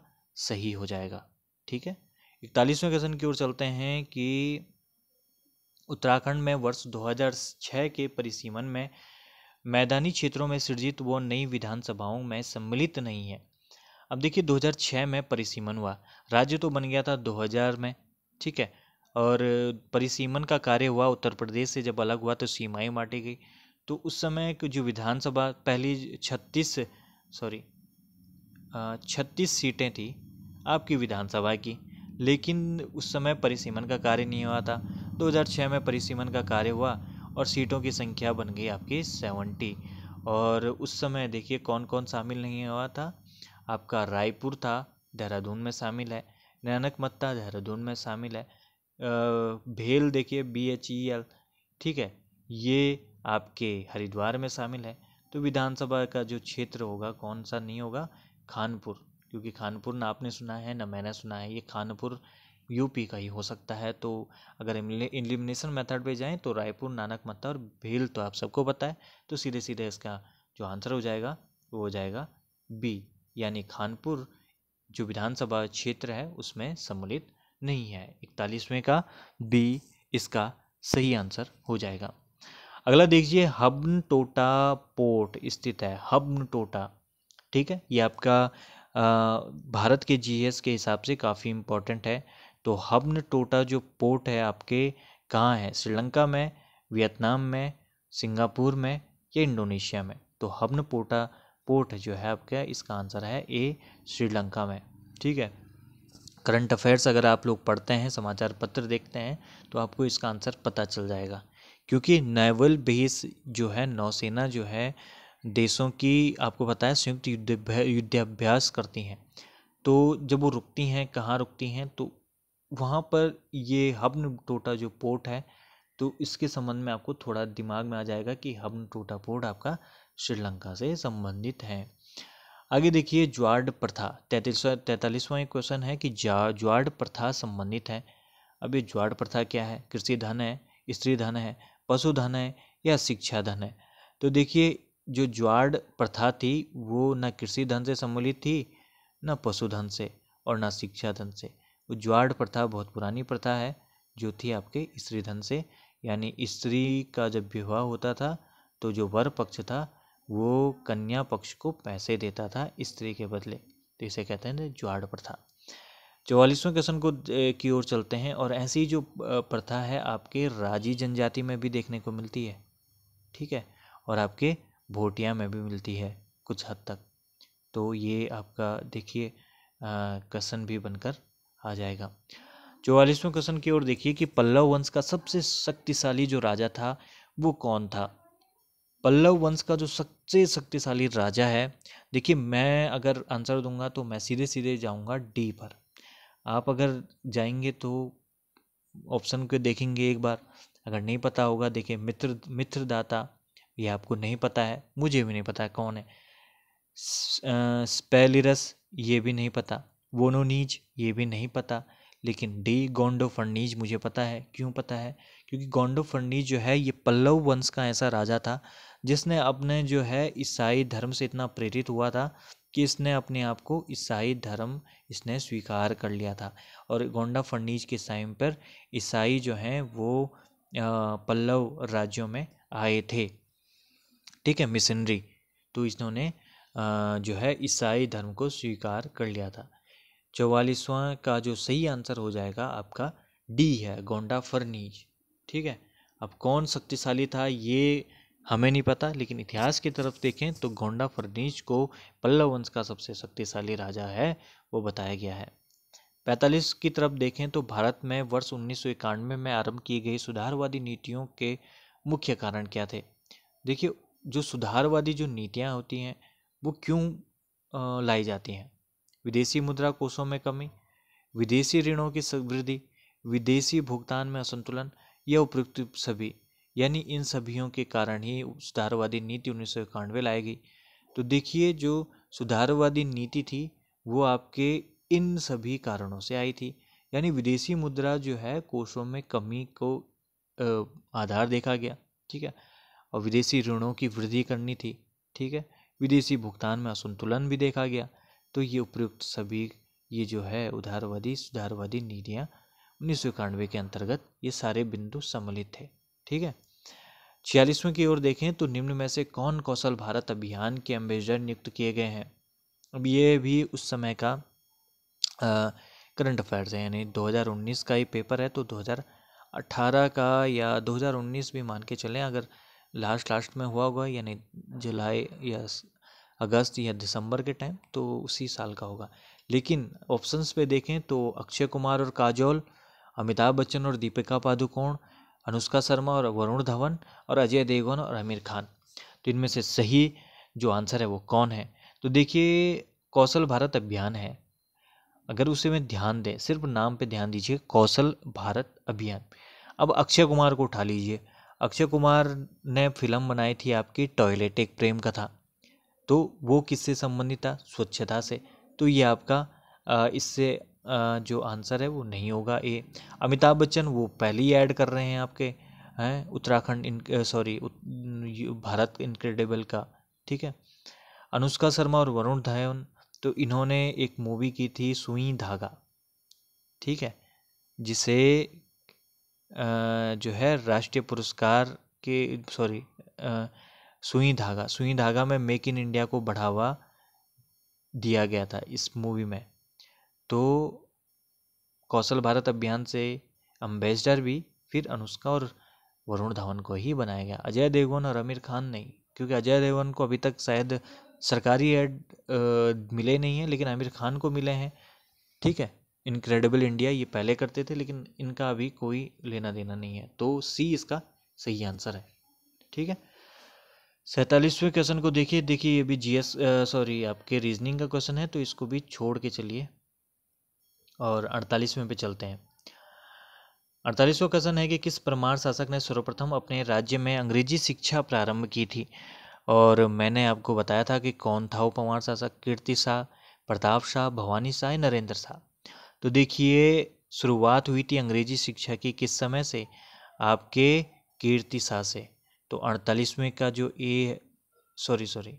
सही हो जाएगा ठीक है इकतालीसवें क्वेश्चन की ओर चलते हैं कि उत्तराखंड में वर्ष 2006 के परिसीमन में मैदानी क्षेत्रों में सृजित वो नई विधानसभाओं में सम्मिलित नहीं है अब देखिए 2006 में परिसीमन हुआ राज्य तो बन गया था 2000 में ठीक है और परिसीमन का कार्य हुआ उत्तर प्रदेश से जब अलग हुआ तो सीमाएं बांटी गई तो उस समय जो विधानसभा पहली छत्तीस सॉरी छत्तीस सीटें थी आपकी विधानसभा की लेकिन उस समय परिसीमन का कार्य नहीं हुआ था 2006 में परिसीमन का कार्य हुआ और सीटों की संख्या बन गई आपकी सेवेंटी और उस समय देखिए कौन कौन शामिल नहीं हुआ था आपका रायपुर था देहरादून में शामिल है नैनक मत्ता देहरादून में शामिल है भेल देखिए बी एच ई एल ठीक है ये आपके हरिद्वार में शामिल है तो विधानसभा का जो क्षेत्र होगा कौन सा नहीं होगा खानपुर क्योंकि खानपुर ना आपने सुना है ना मैंने सुना है ये खानपुर यूपी का ही हो सकता है तो अगर इलिमिनेशन मेथड पे जाएं तो रायपुर नानक मत्ता और भील तो आप सबको पता है तो सीधे सीधे इसका जो आंसर हो जाएगा वो हो जाएगा बी यानी खानपुर जो विधानसभा क्षेत्र है उसमें सम्मिलित नहीं है इकतालीसवें का बी इसका सही आंसर हो जाएगा अगला देखिए हबन टोटा पोर्ट स्थित है हबन टोटा ठीक है ये आपका भारत के जीएस के हिसाब से काफ़ी इम्पोर्टेंट है तो हब्न टोटा जो पोर्ट है आपके कहाँ है श्रीलंका में वियतनाम में सिंगापुर में या इंडोनेशिया में तो हब्न पोटा पोर्ट जो है आपका इसका आंसर है ए श्रीलंका में ठीक है करंट अफेयर्स अगर आप लोग पढ़ते हैं समाचार पत्र देखते हैं तो आपको इसका आंसर पता चल जाएगा क्योंकि नेवल बेस जो है नौसेना जो है देशों की आपको पता है संयुक्त युद्ध युद्धाभ्यास करती हैं तो जब वो रुकती हैं कहाँ रुकती हैं तो वहाँ पर ये हबन टोटा जो पोर्ट है तो इसके संबंध में आपको थोड़ा दिमाग में आ जाएगा कि हब्न टोटा पोर्ट आपका श्रीलंका से संबंधित है आगे देखिए ज्वार्ड प्रथा तैतीस तैंतालीसवां क्वेश्चन है कि ज्वार्ड प्रथा संबंधित है अब ये ज्वार्ड प्रथा क्या है कृषि धन है स्त्री धन है पशु धन है या शिक्षा धन है तो देखिए जो ज्वार्ड प्रथा थी वो न कृषि धन से संबंधित थी न पशुधन से और न शिक्षा धन से उज्वाड़ प्रथा बहुत पुरानी प्रथा है जो थी आपके स्त्री धन से यानी स्त्री का जब विवाह होता था तो जो वर पक्ष था वो कन्या पक्ष को पैसे देता था स्त्री के बदले तो इसे कहते हैं ज्वाड़ प्रथा चौवालीसवें क्वेश्चन को की ओर चलते हैं और ऐसी जो प्रथा है आपके राजी जनजाति में भी देखने को मिलती है ठीक है और आपके भोटिया में भी मिलती है कुछ हद तक तो ये आपका देखिए क्वेश्चन भी बनकर आ जाएगा चौवालीसवें क्वेश्चन की ओर देखिए कि पल्लव वंश का सबसे शक्तिशाली जो राजा था वो कौन था पल्लव वंश का जो सबसे शक्तिशाली राजा है देखिए मैं अगर आंसर दूंगा तो मैं सीधे सीधे जाऊंगा डी पर आप अगर जाएंगे तो ऑप्शन को देखेंगे एक बार अगर नहीं पता होगा देखिए मित्र मित्रदाता ये आपको नहीं पता है मुझे भी नहीं पता है कौन है स्पेलिरस ये भी नहीं पता वोनोनीज ये भी नहीं पता लेकिन डी गोंडो फर्नीज मुझे पता है क्यों पता है क्योंकि गोंडो फर्नीज जो है ये पल्लव वंश का ऐसा राजा था जिसने अपने जो है ईसाई धर्म से इतना प्रेरित हुआ था कि इसने अपने आप को ईसाई धर्म इसने स्वीकार कर लिया था और गोंडा फर्नीज के साइम पर ईसाई जो हैं वो पल्लव राज्यों में आए थे ठीक है मिशनरी तो इन्होंने जो है ईसाई धर्म को स्वीकार कर लिया था चौवालीसवा का जो सही आंसर हो जाएगा आपका डी है गोंडा फर्नीज ठीक है अब कौन शक्तिशाली था ये हमें नहीं पता लेकिन इतिहास की तरफ देखें तो गोंडा फर्नीज को पल्लव वंश का सबसे शक्तिशाली राजा है वो बताया गया है पैंतालीस की तरफ देखें तो भारत में वर्ष उन्नीस में आरंभ की गई सुधारवादी नीतियों के मुख्य कारण क्या थे देखिए जो सुधारवादी जो नीतियाँ होती हैं वो क्यों लाई जाती हैं विदेशी मुद्रा कोषों में कमी विदेशी ऋणों की वृद्धि विदेशी भुगतान में असंतुलन या उपयुक्त सभी यानी इन सभीों के कारण ही सुधारवादी नीति उन्नीस सौ इक्यानवे लाई गई तो देखिए जो सुधारवादी नीति थी वो आपके इन सभी कारणों से आई थी यानी विदेशी मुद्रा जो है कोषों में कमी को आधार देखा गया ठीक है और विदेशी ऋणों की वृद्धि करनी थी ठीक है विदेशी भुगतान में असंतुलन भी देखा गया तो ये उपयुक्त सभी ये जो है उधारवादी सुधारवादी नीतियाँ उन्नीस सौ इक्यानवे के अंतर्गत ये सारे बिंदु सम्मिलित थे ठीक है छियालीसवें की ओर देखें तो निम्न में से कौन कौशल भारत अभियान के एम्बेसडर नियुक्त किए गए हैं अब ये भी उस समय का करंट अफेयर्स है यानी 2019 का ही पेपर है तो 2018 का या 2019 भी मान के चलें अगर लास्ट लास्ट में हुआ होगा यानी जुलाई या अगस्त या दिसंबर के टाइम तो उसी साल का होगा लेकिन ऑप्शंस पे देखें तो अक्षय कुमार और काजोल अमिताभ बच्चन और दीपिका पादुकोण अनुष्का शर्मा और वरुण धवन और अजय देवगन और आमिर खान तो इनमें से सही जो आंसर है वो कौन है तो देखिए कौशल भारत अभियान है अगर उसे में ध्यान दें सिर्फ नाम पे ध्यान दीजिए कौशल भारत अभियान अब अक्षय कुमार को उठा लीजिए अक्षय कुमार ने फिल्म बनाई थी आपकी टॉयलेट एक प्रेम कथा तो वो किससे संबंधित था स्वच्छता से तो ये आपका इससे जो आंसर है वो नहीं होगा ए अमिताभ बच्चन वो पहले ही ऐड कर रहे हैं आपके हैं उत्तराखंड इन सॉरी भारत इनक्रेडिबल का ठीक है अनुष्का शर्मा और वरुण धवन तो इन्होंने एक मूवी की थी सुई धागा ठीक है जिसे जो है राष्ट्रीय पुरस्कार के सॉरी सुई धागा सुई धागा में मेक इन इंडिया को बढ़ावा दिया गया था इस मूवी में तो कौशल भारत अभियान से अम्बेसडर भी फिर अनुष्का और वरुण धवन को ही बनाया गया अजय देवगन और आमिर खान नहीं क्योंकि अजय देवगन को अभी तक शायद सरकारी एड मिले नहीं हैं लेकिन आमिर खान को मिले हैं ठीक है इनक्रेडिबल इंडिया ये पहले करते थे लेकिन इनका अभी कोई लेना देना नहीं है तो सी इसका सही आंसर है ठीक है सैंतालीसवें क्वेश्चन को देखिए देखिए ये भी जीएस सॉरी आपके रीजनिंग का क्वेश्चन है तो इसको भी छोड़ के चलिए और अड़तालीसवें पे चलते हैं अड़तालीसवें क्वेश्चन है कि किस परमार शासक ने सर्वप्रथम अपने राज्य में अंग्रेजी शिक्षा प्रारंभ की थी और मैंने आपको बताया था कि कौन था वो परमार शासक कीर्ति शाह प्रताप शाह भवानी शाह नरेंद्र शाह तो देखिए शुरुआत हुई थी अंग्रेजी शिक्षा की किस समय से आपके कीर्ति शाह से तो अड़तालीसवें का जो ए सॉरी सॉरी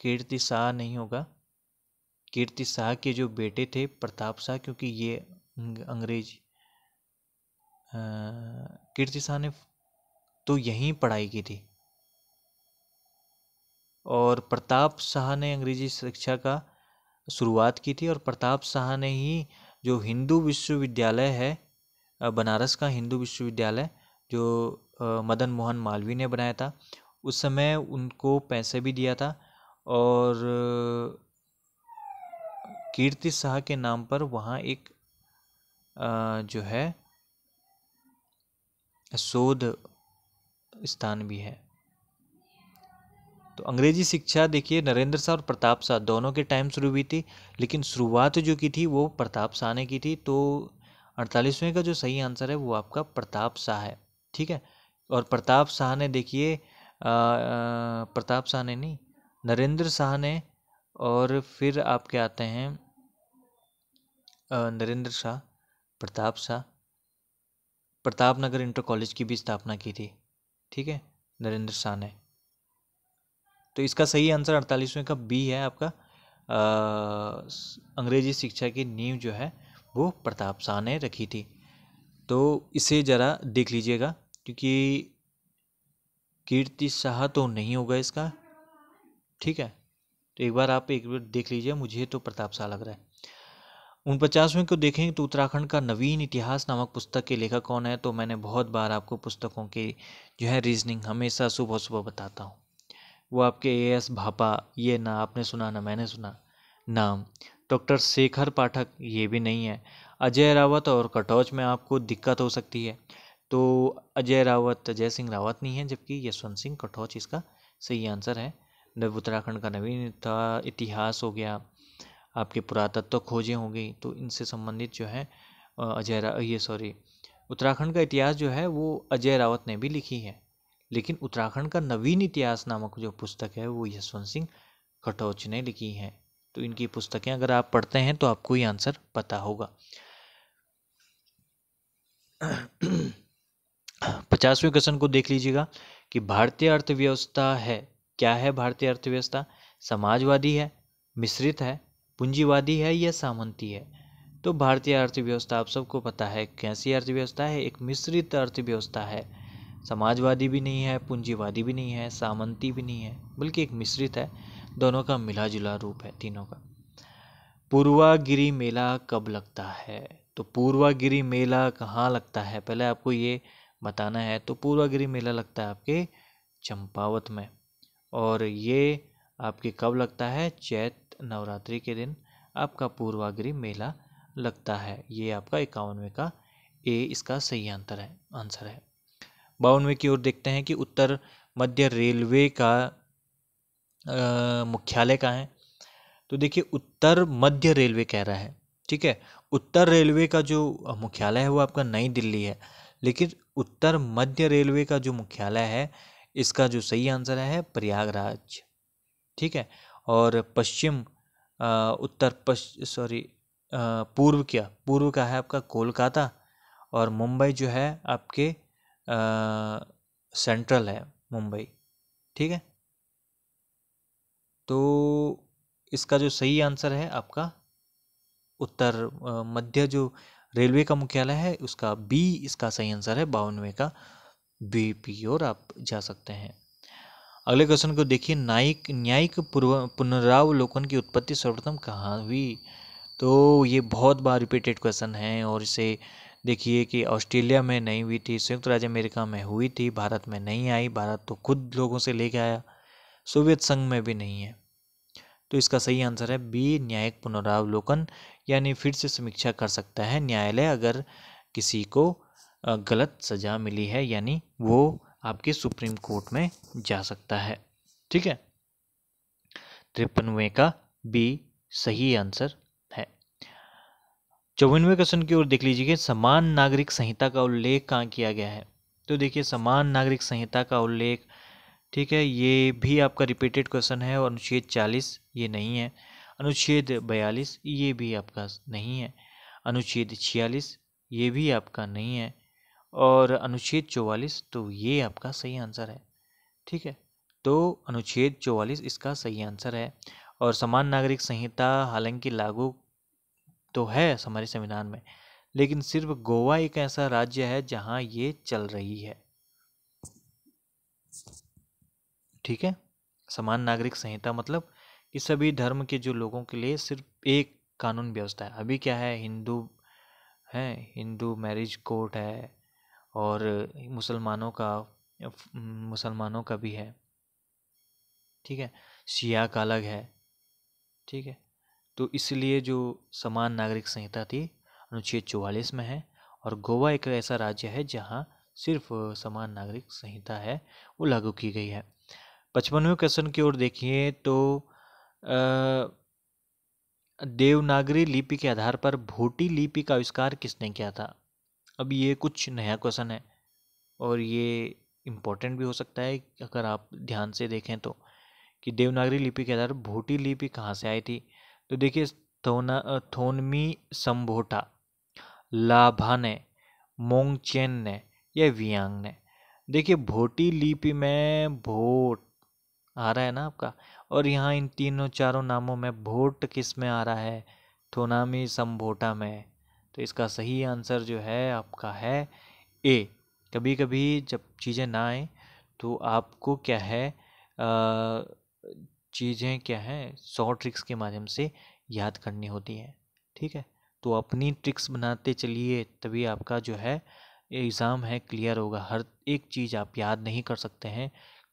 कीर्ति शाह नहीं होगा कीर्ति शाह के जो बेटे थे प्रताप शाह क्योंकि ये अंग्रेज कीर्ति शाह ने तो यहीं पढ़ाई की थी और प्रताप शाह ने अंग्रेजी शिक्षा का शुरुआत की थी और प्रताप शाह ने ही जो हिंदू विश्वविद्यालय है बनारस का हिंदू विश्वविद्यालय जो मदन मोहन मालवीय ने बनाया था उस समय उनको पैसे भी दिया था और कीर्ति शाह के नाम पर वहाँ एक जो है शोध स्थान भी है तो अंग्रेजी शिक्षा देखिए नरेंद्र शाह और प्रताप शाह दोनों के टाइम शुरू हुई थी लेकिन शुरुआत जो की थी वो प्रताप शाह ने की थी तो अड़तालीसवें का जो सही आंसर है वो आपका प्रताप शाह है ठीक है और प्रताप शाह ने देखिए प्रताप शाह ने नहीं नरेंद्र शाह ने और फिर आपके आते हैं नरेंद्र शाह प्रताप शाह प्रताप नगर इंटर कॉलेज की भी स्थापना की थी ठीक है नरेंद्र शाह ने तो इसका सही आंसर अड़तालीसवें का बी है आपका आ, अंग्रेजी शिक्षा की नींव जो है वो प्रताप शाह ने रखी थी तो इसे ज़रा देख लीजिएगा क्योंकि कीर्ति शाह तो नहीं होगा इसका ठीक है तो एक बार आप एक बार देख लीजिए मुझे तो प्रताप शाह लग रहा है उन पचासवें को देखेंगे तो उत्तराखंड का नवीन इतिहास नामक पुस्तक के लेखक कौन है तो मैंने बहुत बार आपको पुस्तकों के जो है रीजनिंग हमेशा सुबह सुबह बताता हूँ वो आपके ए एस भापा ये ना आपने सुना ना मैंने सुना नाम डॉक्टर शेखर पाठक ये भी नहीं है अजय रावत और कटौच में आपको दिक्कत हो सकती है तो अजय रावत अजय सिंह रावत नहीं है जबकि यशवंत सिंह कठौच इसका सही आंसर है जब उत्तराखंड का नवीन था इतिहास हो गया आपके पुरातत्व तो खोजें हो गई तो इनसे संबंधित जो है अजय ये सॉरी उत्तराखंड का इतिहास जो है वो अजय रावत ने भी लिखी है लेकिन उत्तराखंड का नवीन इतिहास नामक जो पुस्तक है वो यशवंत सिंह कटौच ने लिखी है तो इनकी पुस्तकें अगर आप पढ़ते हैं तो आपको ये आंसर पता होगा पचासवें क्वेश्चन को देख लीजिएगा कि भारतीय अर्थव्यवस्था है क्या है भारतीय अर्थव्यवस्था समाजवादी है मिश्रित है पूंजीवादी है या सामंती है तो भारतीय अर्थव्यवस्था आप सबको पता है कैसी अर्थव्यवस्था है एक मिश्रित अर्थव्यवस्था है समाजवादी भी नहीं है पूंजीवादी भी नहीं है सामंती भी नहीं है बल्कि एक मिश्रित है दोनों का मिला जुला रूप है तीनों का पूर्वागिरी मेला कब लगता है तो पूर्वागिरी मेला कहाँ लगता है पहले आपको ये बताना है तो पूर्वागिरी मेला लगता है आपके चंपावत में और ये आपके कब लगता है चैत नवरात्रि के दिन आपका पूर्वागिरी मेला लगता है ये आपका इक्यावनवे का ए इसका सही आंसर है आंसर है बावनवे की ओर देखते हैं कि उत्तर मध्य रेलवे का मुख्यालय कहाँ है तो देखिए उत्तर मध्य रेलवे कह रहा है ठीक है उत्तर रेलवे का जो मुख्यालय है वो आपका नई दिल्ली है लेकिन उत्तर मध्य रेलवे का जो मुख्यालय है इसका जो सही आंसर है प्रयागराज ठीक है और पश्चिम उत्तर पश्चिम सॉरी पूर्व क्या पूर्व का है आपका कोलकाता और मुंबई जो है आपके आ, सेंट्रल है मुंबई ठीक है तो इसका जो सही आंसर है आपका उत्तर मध्य जो रेलवे का मुख्यालय है उसका बी इसका सही आंसर है बावनवे का बी पी ओर आप जा सकते हैं अगले क्वेश्चन को देखिए न्यायिक न्यायिक पूर्व पुनरावलोकन की उत्पत्ति सर्वप्रथम कहाँ हुई तो ये बहुत बार रिपीटेड क्वेश्चन है और इसे देखिए कि ऑस्ट्रेलिया में नहीं हुई थी संयुक्त राज्य अमेरिका में हुई थी भारत में नहीं आई भारत तो खुद लोगों से लेके आया सोवियत संघ में भी नहीं है तो इसका सही आंसर है बी न्यायिक पुनरावलोकन यानी फिर से समीक्षा कर सकता है न्यायालय अगर किसी को गलत सज़ा मिली है यानी वो आपके सुप्रीम कोर्ट में जा सकता है ठीक है तिरपनवे का बी सही आंसर है चौवनवे क्वेश्चन की ओर देख लीजिए समान नागरिक संहिता का उल्लेख कहाँ किया गया है तो देखिए समान नागरिक संहिता का उल्लेख ठीक है ये भी आपका रिपीटेड क्वेश्चन है और अनुच्छेद चालीस ये नहीं है अनुच्छेद बयालीस ये भी आपका नहीं है अनुच्छेद छियालीस ये भी आपका नहीं है और अनुच्छेद चौवालीस तो ये आपका सही आंसर है ठीक है तो अनुच्छेद चौवालीस इसका सही आंसर है और समान नागरिक संहिता हालांकि लागू तो है हमारे संविधान में लेकिन सिर्फ गोवा एक ऐसा राज्य है जहां ये चल रही है ठीक है समान नागरिक संहिता मतलब कि सभी धर्म के जो लोगों के लिए सिर्फ एक कानून व्यवस्था है अभी क्या है हिंदू हैं हिंदू मैरिज कोर्ट है और मुसलमानों का मुसलमानों का भी है ठीक है शिया का अलग है ठीक है तो इसलिए जो समान नागरिक संहिता थी अनुच्छेद चौवालीस में है और गोवा एक ऐसा राज्य है जहाँ सिर्फ समान नागरिक संहिता है वो लागू की गई है पचपनवें क्वेश्चन की ओर देखिए तो देवनागरी लिपि के आधार पर भोटी लिपि का आविष्कार किसने किया था अब ये कुछ नया क्वेश्चन है और ये इम्पोर्टेंट भी हो सकता है अगर आप ध्यान से देखें तो कि देवनागरी लिपि के आधार भोटी लिपि कहाँ से आई थी तो देखिए थोना थोनमी संभोटा लाभा ने मोंगचेन ने या वियांग ने देखिए भोटी लिपि में भोट आ रहा है ना आपका और यहाँ इन तीनों चारों नामों में भोट किस में आ रहा है थोनामी सम्भोटा में तो इसका सही आंसर जो है आपका है ए कभी कभी जब चीज़ें ना आए तो आपको क्या है चीज़ें क्या हैं सौ ट्रिक्स के माध्यम से याद करनी होती हैं ठीक है तो अपनी ट्रिक्स बनाते चलिए तभी आपका जो है एग्ज़ाम है क्लियर होगा हर एक चीज़ आप याद नहीं कर सकते हैं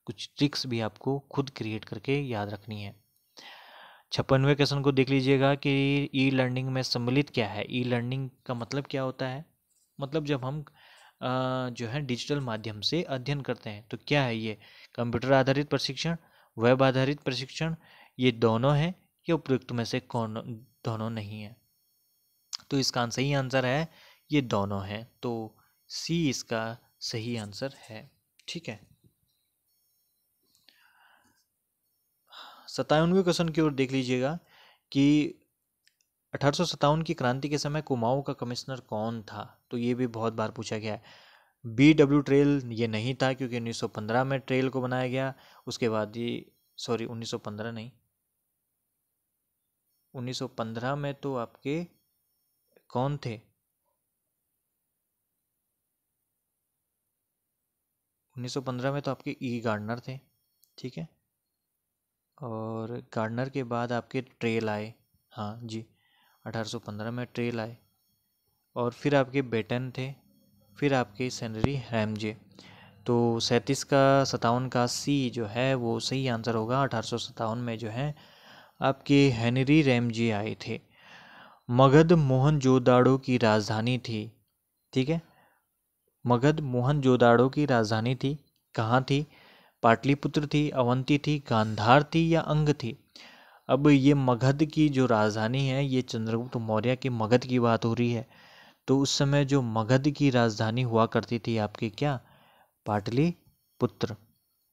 कुछ ट्रिक्स भी आपको खुद क्रिएट करके याद रखनी है छप्पनवे क्वेश्चन को देख लीजिएगा कि ई लर्निंग में सम्मिलित क्या है ई लर्निंग का मतलब क्या होता है मतलब जब हम जो है डिजिटल माध्यम से अध्ययन करते हैं तो क्या है ये कंप्यूटर आधारित प्रशिक्षण वेब आधारित प्रशिक्षण ये दोनों हैं या उपयुक्त में से कौन दोनों नहीं है तो इसका सही आंसर है ये दोनों हैं तो सी इसका सही आंसर है ठीक है सत्तावनवे क्वेश्चन की ओर देख लीजिएगा कि अठारह की क्रांति के समय कुमाऊं का कमिश्नर कौन था तो ये भी बहुत बार पूछा गया है बी डब्ल्यू ट्रेल ये नहीं था क्योंकि 1915 में ट्रेल को बनाया गया उसके बाद ये सॉरी 1915 नहीं 1915 में तो आपके कौन थे 1915 में तो आपके ई e गार्डनर थे ठीक है और गार्डनर के बाद आपके ट्रेल आए हाँ जी अठारह सौ पंद्रह में ट्रेल आए और फिर आपके बेटन थे फिर आपके सैनरी हैमजे तो सैंतीस का सतावन का सी जो है वो सही आंसर होगा अठारह सौ में जो है आपके हेनरी रैमजे आए थे मगध मोहन जोदाड़ो की राजधानी थी ठीक है मगध मोहन जोदाड़ो की राजधानी थी कहाँ थी पाटलिपुत्र थी अवंती थी गांधार थी या अंग थी अब ये मगध की जो राजधानी है ये चंद्रगुप्त मौर्य के मगध की बात हो रही है तो उस समय जो मगध की राजधानी हुआ करती थी आपकी क्या पाटलिपुत्र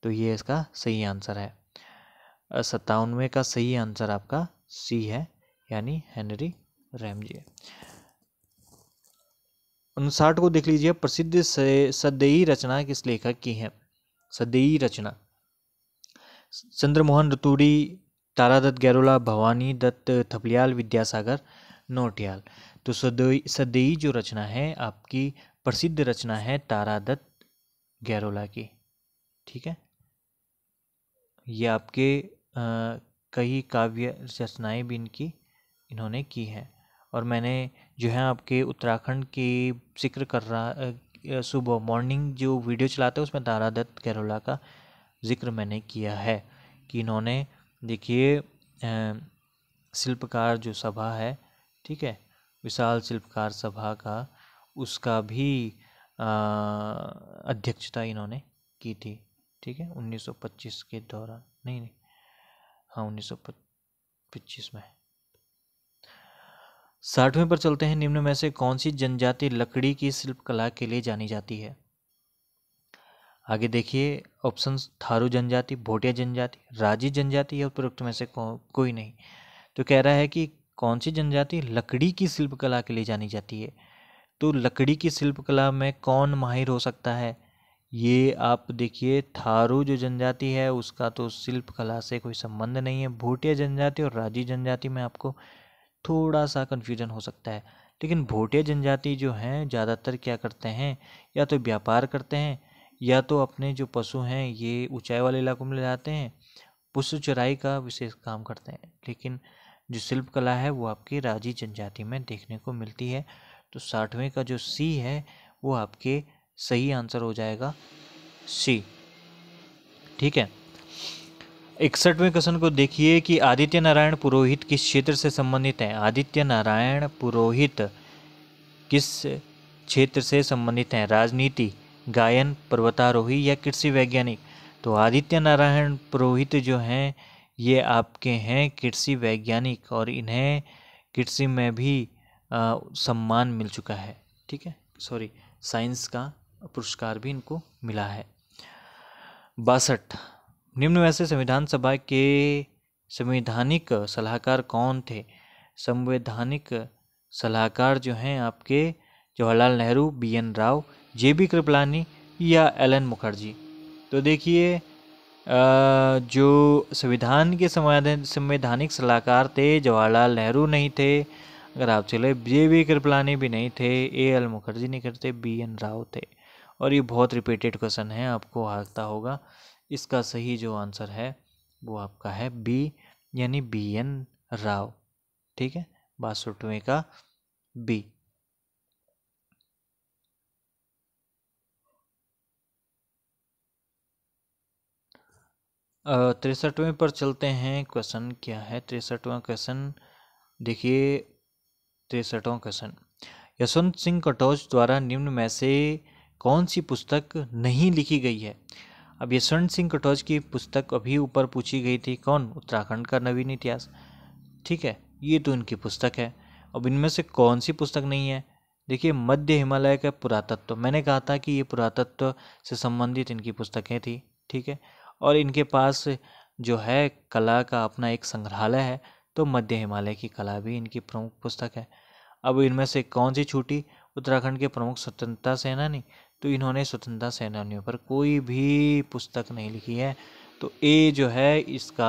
तो ये इसका सही आंसर है सत्तावनवे का सही आंसर आपका सी है यानी हेनरी रैमजी उनसाठ को देख लीजिए प्रसिद्ध सदैई रचना किस लेखक की है सदेई रचना चंद्रमोहन रतूड़ी तारादत्त गैरोला भवानी दत्त थपलियाल विद्यासागर नोटियाल तो सदई सदई जो रचना है आपकी प्रसिद्ध रचना है तारादत्त गैरोला की ठीक है ये आपके कई काव्य रचनाएं भी इनकी इन्होंने की हैं और मैंने जो है आपके उत्तराखंड की जिक्र कर रहा सुबह मॉर्निंग जो वीडियो चलाते हैं उसमें तारा दत्त कैरोला का जिक्र मैंने किया है कि इन्होंने देखिए शिल्पकार जो सभा है ठीक है विशाल शिल्पकार सभा का उसका भी अध्यक्षता इन्होंने की थी ठीक है 1925 के दौरान नहीं नहीं हाँ 1925 में साठवें पर चलते हैं निम्न में से कौन सी जनजाति लकड़ी की शिल्पकला के लिए जानी जाती है आगे देखिए ऑप्शन थारू जनजाति भोटिया जनजाति राजी जनजाति या उपरोक्त में से को, कोई नहीं तो कह रहा है कि कौन सी जनजाति लकड़ी की शिल्पकला के लिए जानी जाती है तो लकड़ी की शिल्पकला में कौन माहिर हो सकता है ये आप देखिए थारू जो जनजाति है उसका तो शिल्पकला से कोई संबंध नहीं है भोटिया जनजाति और राजी जनजाति में आपको थोड़ा सा कन्फ्यूजन हो सकता है लेकिन भोटे जनजाति जो हैं ज़्यादातर क्या करते हैं या तो व्यापार करते हैं या तो अपने जो पशु हैं ये ऊंचाई वाले इलाकों में ले जाते हैं पशु चराई का विशेष काम करते हैं लेकिन जो शिल्प कला है वो आपकी राजी जनजाति में देखने को मिलती है तो साठवें का जो सी है वो आपके सही आंसर हो जाएगा सी ठीक है इकसठवें क्वेश्चन को देखिए कि आदित्य नारायण पुरोहित किस क्षेत्र से संबंधित हैं आदित्य नारायण पुरोहित किस क्षेत्र से संबंधित हैं राजनीति गायन पर्वतारोही या कृषि वैज्ञानिक तो आदित्य नारायण पुरोहित जो हैं ये आपके हैं कृषि वैज्ञानिक और इन्हें कृषि में भी आ, सम्मान मिल चुका है ठीक है सॉरी साइंस का पुरस्कार भी इनको मिला है बासठ निम्न में से संविधान सभा के संवैधानिक सलाहकार कौन थे संवैधानिक सलाहकार जो हैं आपके Jawaharlal Nehru B N Rau J B Kripalani या एल एन मुखर्जी तो देखिए जो संविधान के संवैधानिक सलाहकार थे जवाहरलाल नेहरू नहीं थे अगर आप चले जे बी कृपलानी भी नहीं थे ए एल मुखर्जी नहीं करते बी एन राव थे और ये बहुत रिपीटेड क्वेश्चन है आपको हारता होगा इसका सही जो आंसर है वो आपका है बी यानी बी एन राव ठीक है बासठवें का बी तिरसठवें पर चलते हैं क्वेश्चन क्या है तिरसठवा क्वेश्चन देखिए तिरसठवा क्वेश्चन यशवंत सिंह कटौच द्वारा निम्न में से कौन सी पुस्तक नहीं लिखी गई है अब यशवंत सिंह कटौज की पुस्तक अभी ऊपर पूछी गई थी कौन उत्तराखंड का नवीन इतिहास ठीक है ये तो इनकी पुस्तक है अब इनमें से कौन सी पुस्तक नहीं है देखिए मध्य हिमालय का पुरातत्व मैंने कहा था कि ये पुरातत्व से संबंधित इनकी पुस्तकें थी ठीक है और इनके पास जो है कला का अपना एक संग्रहालय है तो मध्य हिमालय की कला भी इनकी प्रमुख पुस्तक है अब इनमें से कौन सी छूटी उत्तराखंड के प्रमुख स्वतंत्रता सेनानी तो इन्होंने स्वतंत्रता सेनानियों पर कोई भी पुस्तक नहीं लिखी है तो ए जो है इसका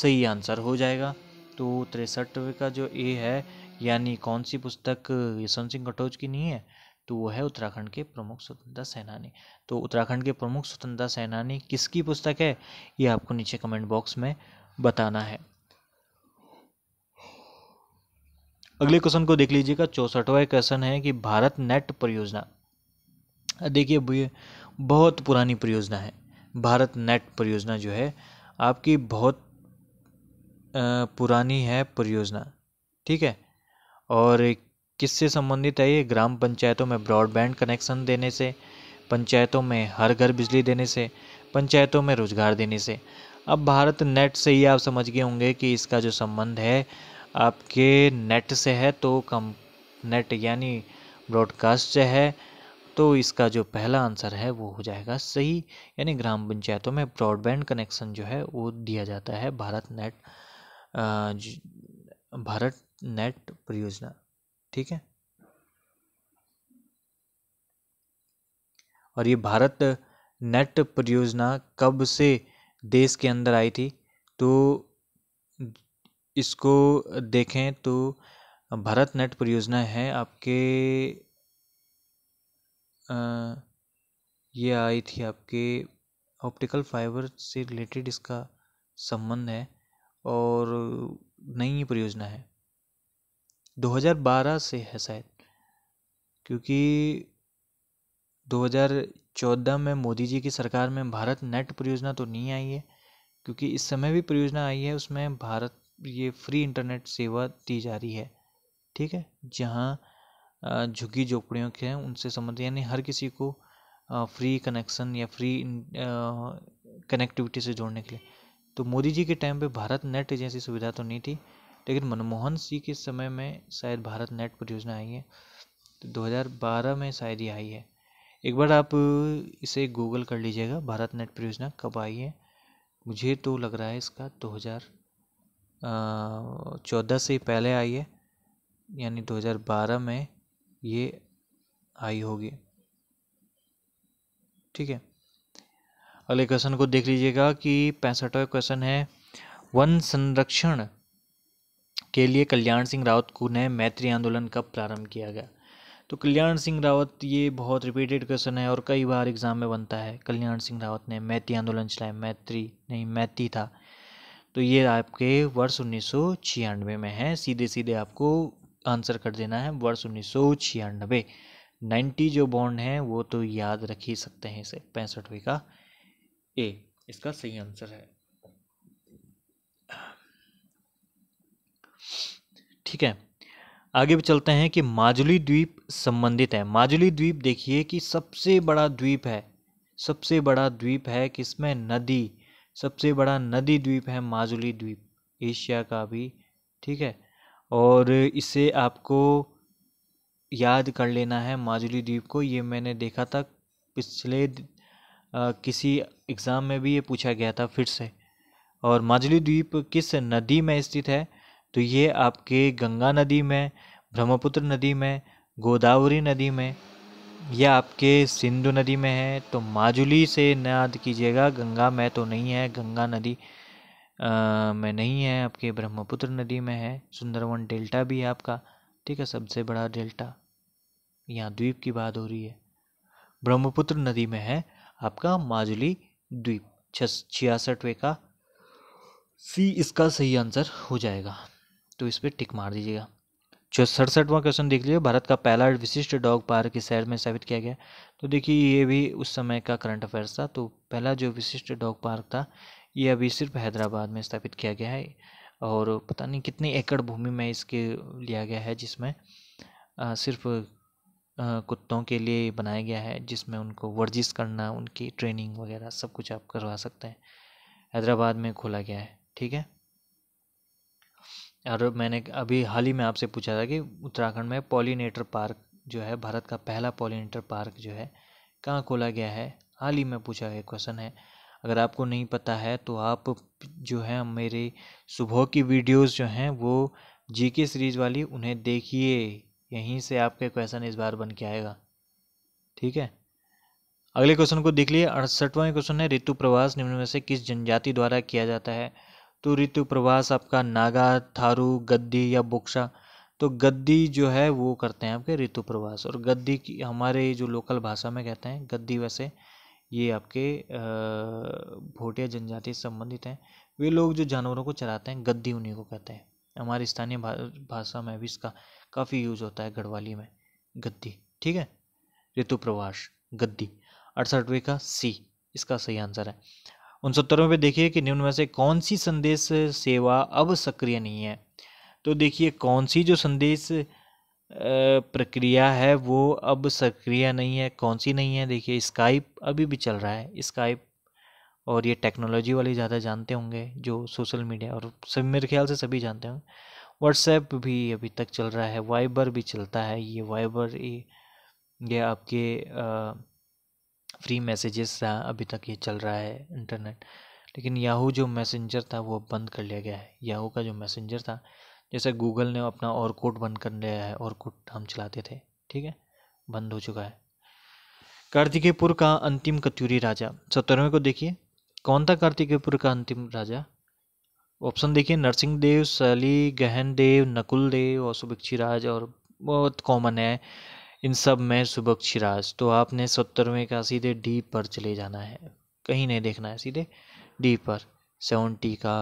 सही आंसर हो जाएगा तो तिरसठवें का जो ए है यानी कौन सी पुस्तक यशवंत सिंह कटोच की नहीं है तो वो है उत्तराखंड के प्रमुख स्वतंत्रता सेनानी तो उत्तराखंड के प्रमुख स्वतंत्रता सेनानी किसकी पुस्तक है ये आपको नीचे कमेंट बॉक्स में बताना है अगले क्वेश्चन को देख लीजिएगा चौसठवा क्वेश्चन है कि भारत नेट परियोजना देखिए बहुत पुरानी परियोजना है भारत नेट परियोजना जो है आपकी बहुत पुरानी है परियोजना ठीक है और किससे संबंधित है ये ग्राम पंचायतों में ब्रॉडबैंड कनेक्शन देने से पंचायतों में हर घर बिजली देने से पंचायतों में रोजगार देने से अब भारत नेट से ही आप समझ गए होंगे कि इसका जो संबंध है आपके नेट से है तो कम नेट यानी ब्रॉडकास्ट से है तो इसका जो पहला आंसर है वो हो जाएगा सही यानी ग्राम पंचायतों में ब्रॉडबैंड कनेक्शन जो है वो दिया जाता है भारत नेट भारत नेट परियोजना ठीक है और ये भारत नेट परियोजना कब से देश के अंदर आई थी तो इसको देखें तो भारत नेट परियोजना है आपके ये आई थी आपके ऑप्टिकल फाइबर से रिलेटेड इसका संबंध है और नई परियोजना है 2012 से है शायद क्योंकि 2014 में मोदी जी की सरकार में भारत नेट परियोजना तो नहीं आई है क्योंकि इस समय भी परियोजना आई है उसमें भारत ये फ्री इंटरनेट सेवा दी जा रही है ठीक है जहाँ झुग्गी झोपड़ियों के हैं उनसे संबंधित यानी हर किसी को फ्री कनेक्शन या फ्री कनेक्टिविटी से जोड़ने के लिए तो मोदी जी के टाइम पे भारत नेट जैसी सुविधा तो नहीं थी लेकिन मनमोहन सिंह के समय में शायद भारत नेट परियोजना आई है तो 2012 में शायद ये आई है एक बार आप इसे गूगल कर लीजिएगा भारत नेट परियोजना कब आई है मुझे तो लग रहा है इसका दो चौदह से पहले आई है यानी 2012 में ये आई होगी ठीक है अगले क्वेश्चन को देख लीजिएगा कि पैंसठवा क्वेश्चन है वन संरक्षण के लिए कल्याण सिंह रावत को ने मैत्री आंदोलन कब प्रारंभ किया गया तो कल्याण सिंह रावत ये बहुत रिपीटेड क्वेश्चन है और कई बार एग्जाम में बनता है कल्याण सिंह रावत ने मैत्री आंदोलन चलाया मैत्री नहीं मैती था तो ये आपके वर्ष उन्नीस में है सीधे सीधे आपको आंसर कर देना है वर्ष उन्नीस सौ छियानबे नाइन्टी जो बॉन्ड है वो तो याद रख ही सकते हैं इसे पैंसठवें का ए इसका सही आंसर है ठीक है आगे भी चलते हैं कि माजुली द्वीप संबंधित है माजुली द्वीप देखिए कि सबसे बड़ा द्वीप है सबसे बड़ा द्वीप है किसमें नदी सबसे बड़ा नदी द्वीप है माजुली द्वीप एशिया का भी ठीक है और इसे आपको याद कर लेना है माजुली द्वीप को ये मैंने देखा था पिछले किसी एग्ज़ाम में भी ये पूछा गया था फिर से और माजुली द्वीप किस नदी में स्थित है तो ये आपके गंगा नदी में ब्रह्मपुत्र नदी में गोदावरी नदी में यह आपके सिंधु नदी में है तो माजुली से याद कीजिएगा गंगा में तो नहीं है गंगा नदी में नहीं है आपके ब्रह्मपुत्र नदी में है सुंदरवन डेल्टा भी है आपका ठीक है सबसे बड़ा डेल्टा यहाँ द्वीप की बात हो रही है ब्रह्मपुत्र नदी में है आपका माजुली द्वीप छियासठवें का सी इसका सही आंसर हो जाएगा तो इस पर टिक मार दीजिएगा जो सड़सठवां क्वेश्चन देख लीजिए भारत का पहला विशिष्ट डॉग पार्क किस शहर में स्थापित किया गया तो देखिए ये भी उस समय का करंट अफेयर्स था तो पहला जो विशिष्ट डॉग पार्क था ये अभी सिर्फ हैदराबाद में स्थापित किया गया है और पता नहीं कितनी एकड़ भूमि में इसके लिया गया है जिसमें सिर्फ कुत्तों के लिए बनाया गया है जिसमें उनको वर्जिश करना उनकी ट्रेनिंग वगैरह सब कुछ आप करवा सकते हैं हैदराबाद में खोला गया है ठीक है और मैंने अभी हाल ही में आपसे पूछा था कि उत्तराखंड में पॉलीनेटर पार्क जो है भारत का पहला पॉलीनेटर पार्क जो है कहाँ खोला गया है हाल ही में पूछा गया क्वेश्चन है अगर आपको नहीं पता है तो आप जो है मेरे सुबह की वीडियोस जो हैं वो जी के सीरीज़ वाली उन्हें देखिए यहीं से आपके क्वेश्चन इस बार बन के आएगा ठीक है अगले क्वेश्चन को देख लिए अड़सठवा क्वेश्चन है ऋतु प्रवास निम्न में से किस जनजाति द्वारा किया जाता है तो ऋतु प्रवास आपका नागा थारू गद्दी या बुक्सा तो गद्दी जो है वो करते हैं आपके ऋतु प्रवास और गद्दी की हमारे जो लोकल भाषा में कहते हैं गद्दी वैसे ये आपके भोटिया जनजाति से संबंधित हैं वे लोग जो जानवरों को चराते हैं गद्दी उन्हीं को कहते हैं हमारे स्थानीय भाषा में भी इसका काफ़ी यूज होता है गढ़वाली में गद्दी ठीक है ऋतु प्रवास गद्दी अड़सठवें का सी इसका सही आंसर है उनसत्तरवें पे देखिए कि निम्न में से कौन सी संदेश सेवा अब सक्रिय नहीं है तो देखिए कौन सी जो संदेश प्रक्रिया है वो अब सक्रिय नहीं है कौन सी नहीं है देखिए स्काइप अभी भी चल रहा है स्काइप और ये टेक्नोलॉजी वाले ज़्यादा जानते होंगे जो सोशल मीडिया और सब मेरे ख्याल से सभी जानते होंगे व्हाट्सएप भी अभी तक चल रहा है वाइबर भी चलता है ये वाइबर ये, ये आपके आ, फ्री मैसेजेस था अभी तक ये चल रहा है इंटरनेट लेकिन याहू जो मैसेंजर था वो बंद कर लिया गया है याहू का जो मैसेंजर था जैसे गूगल ने अपना और कोड बंद कर लिया है और कोड हम चलाते थे ठीक है बंद हो चुका है कार्तिकेयपुर का अंतिम कत्यूरी राजा सत्तरवें को देखिए कौन था कार्तिकेयपुर का अंतिम राजा ऑप्शन देखिए नरसिंह देव सली गहन देव नकुल देव और सुबक्षिराज और बहुत कॉमन है इन सब में राज तो आपने सत्तरवें का सीधे डी पर चले जाना है कहीं नहीं देखना है सीधे डी पर सेवनटी का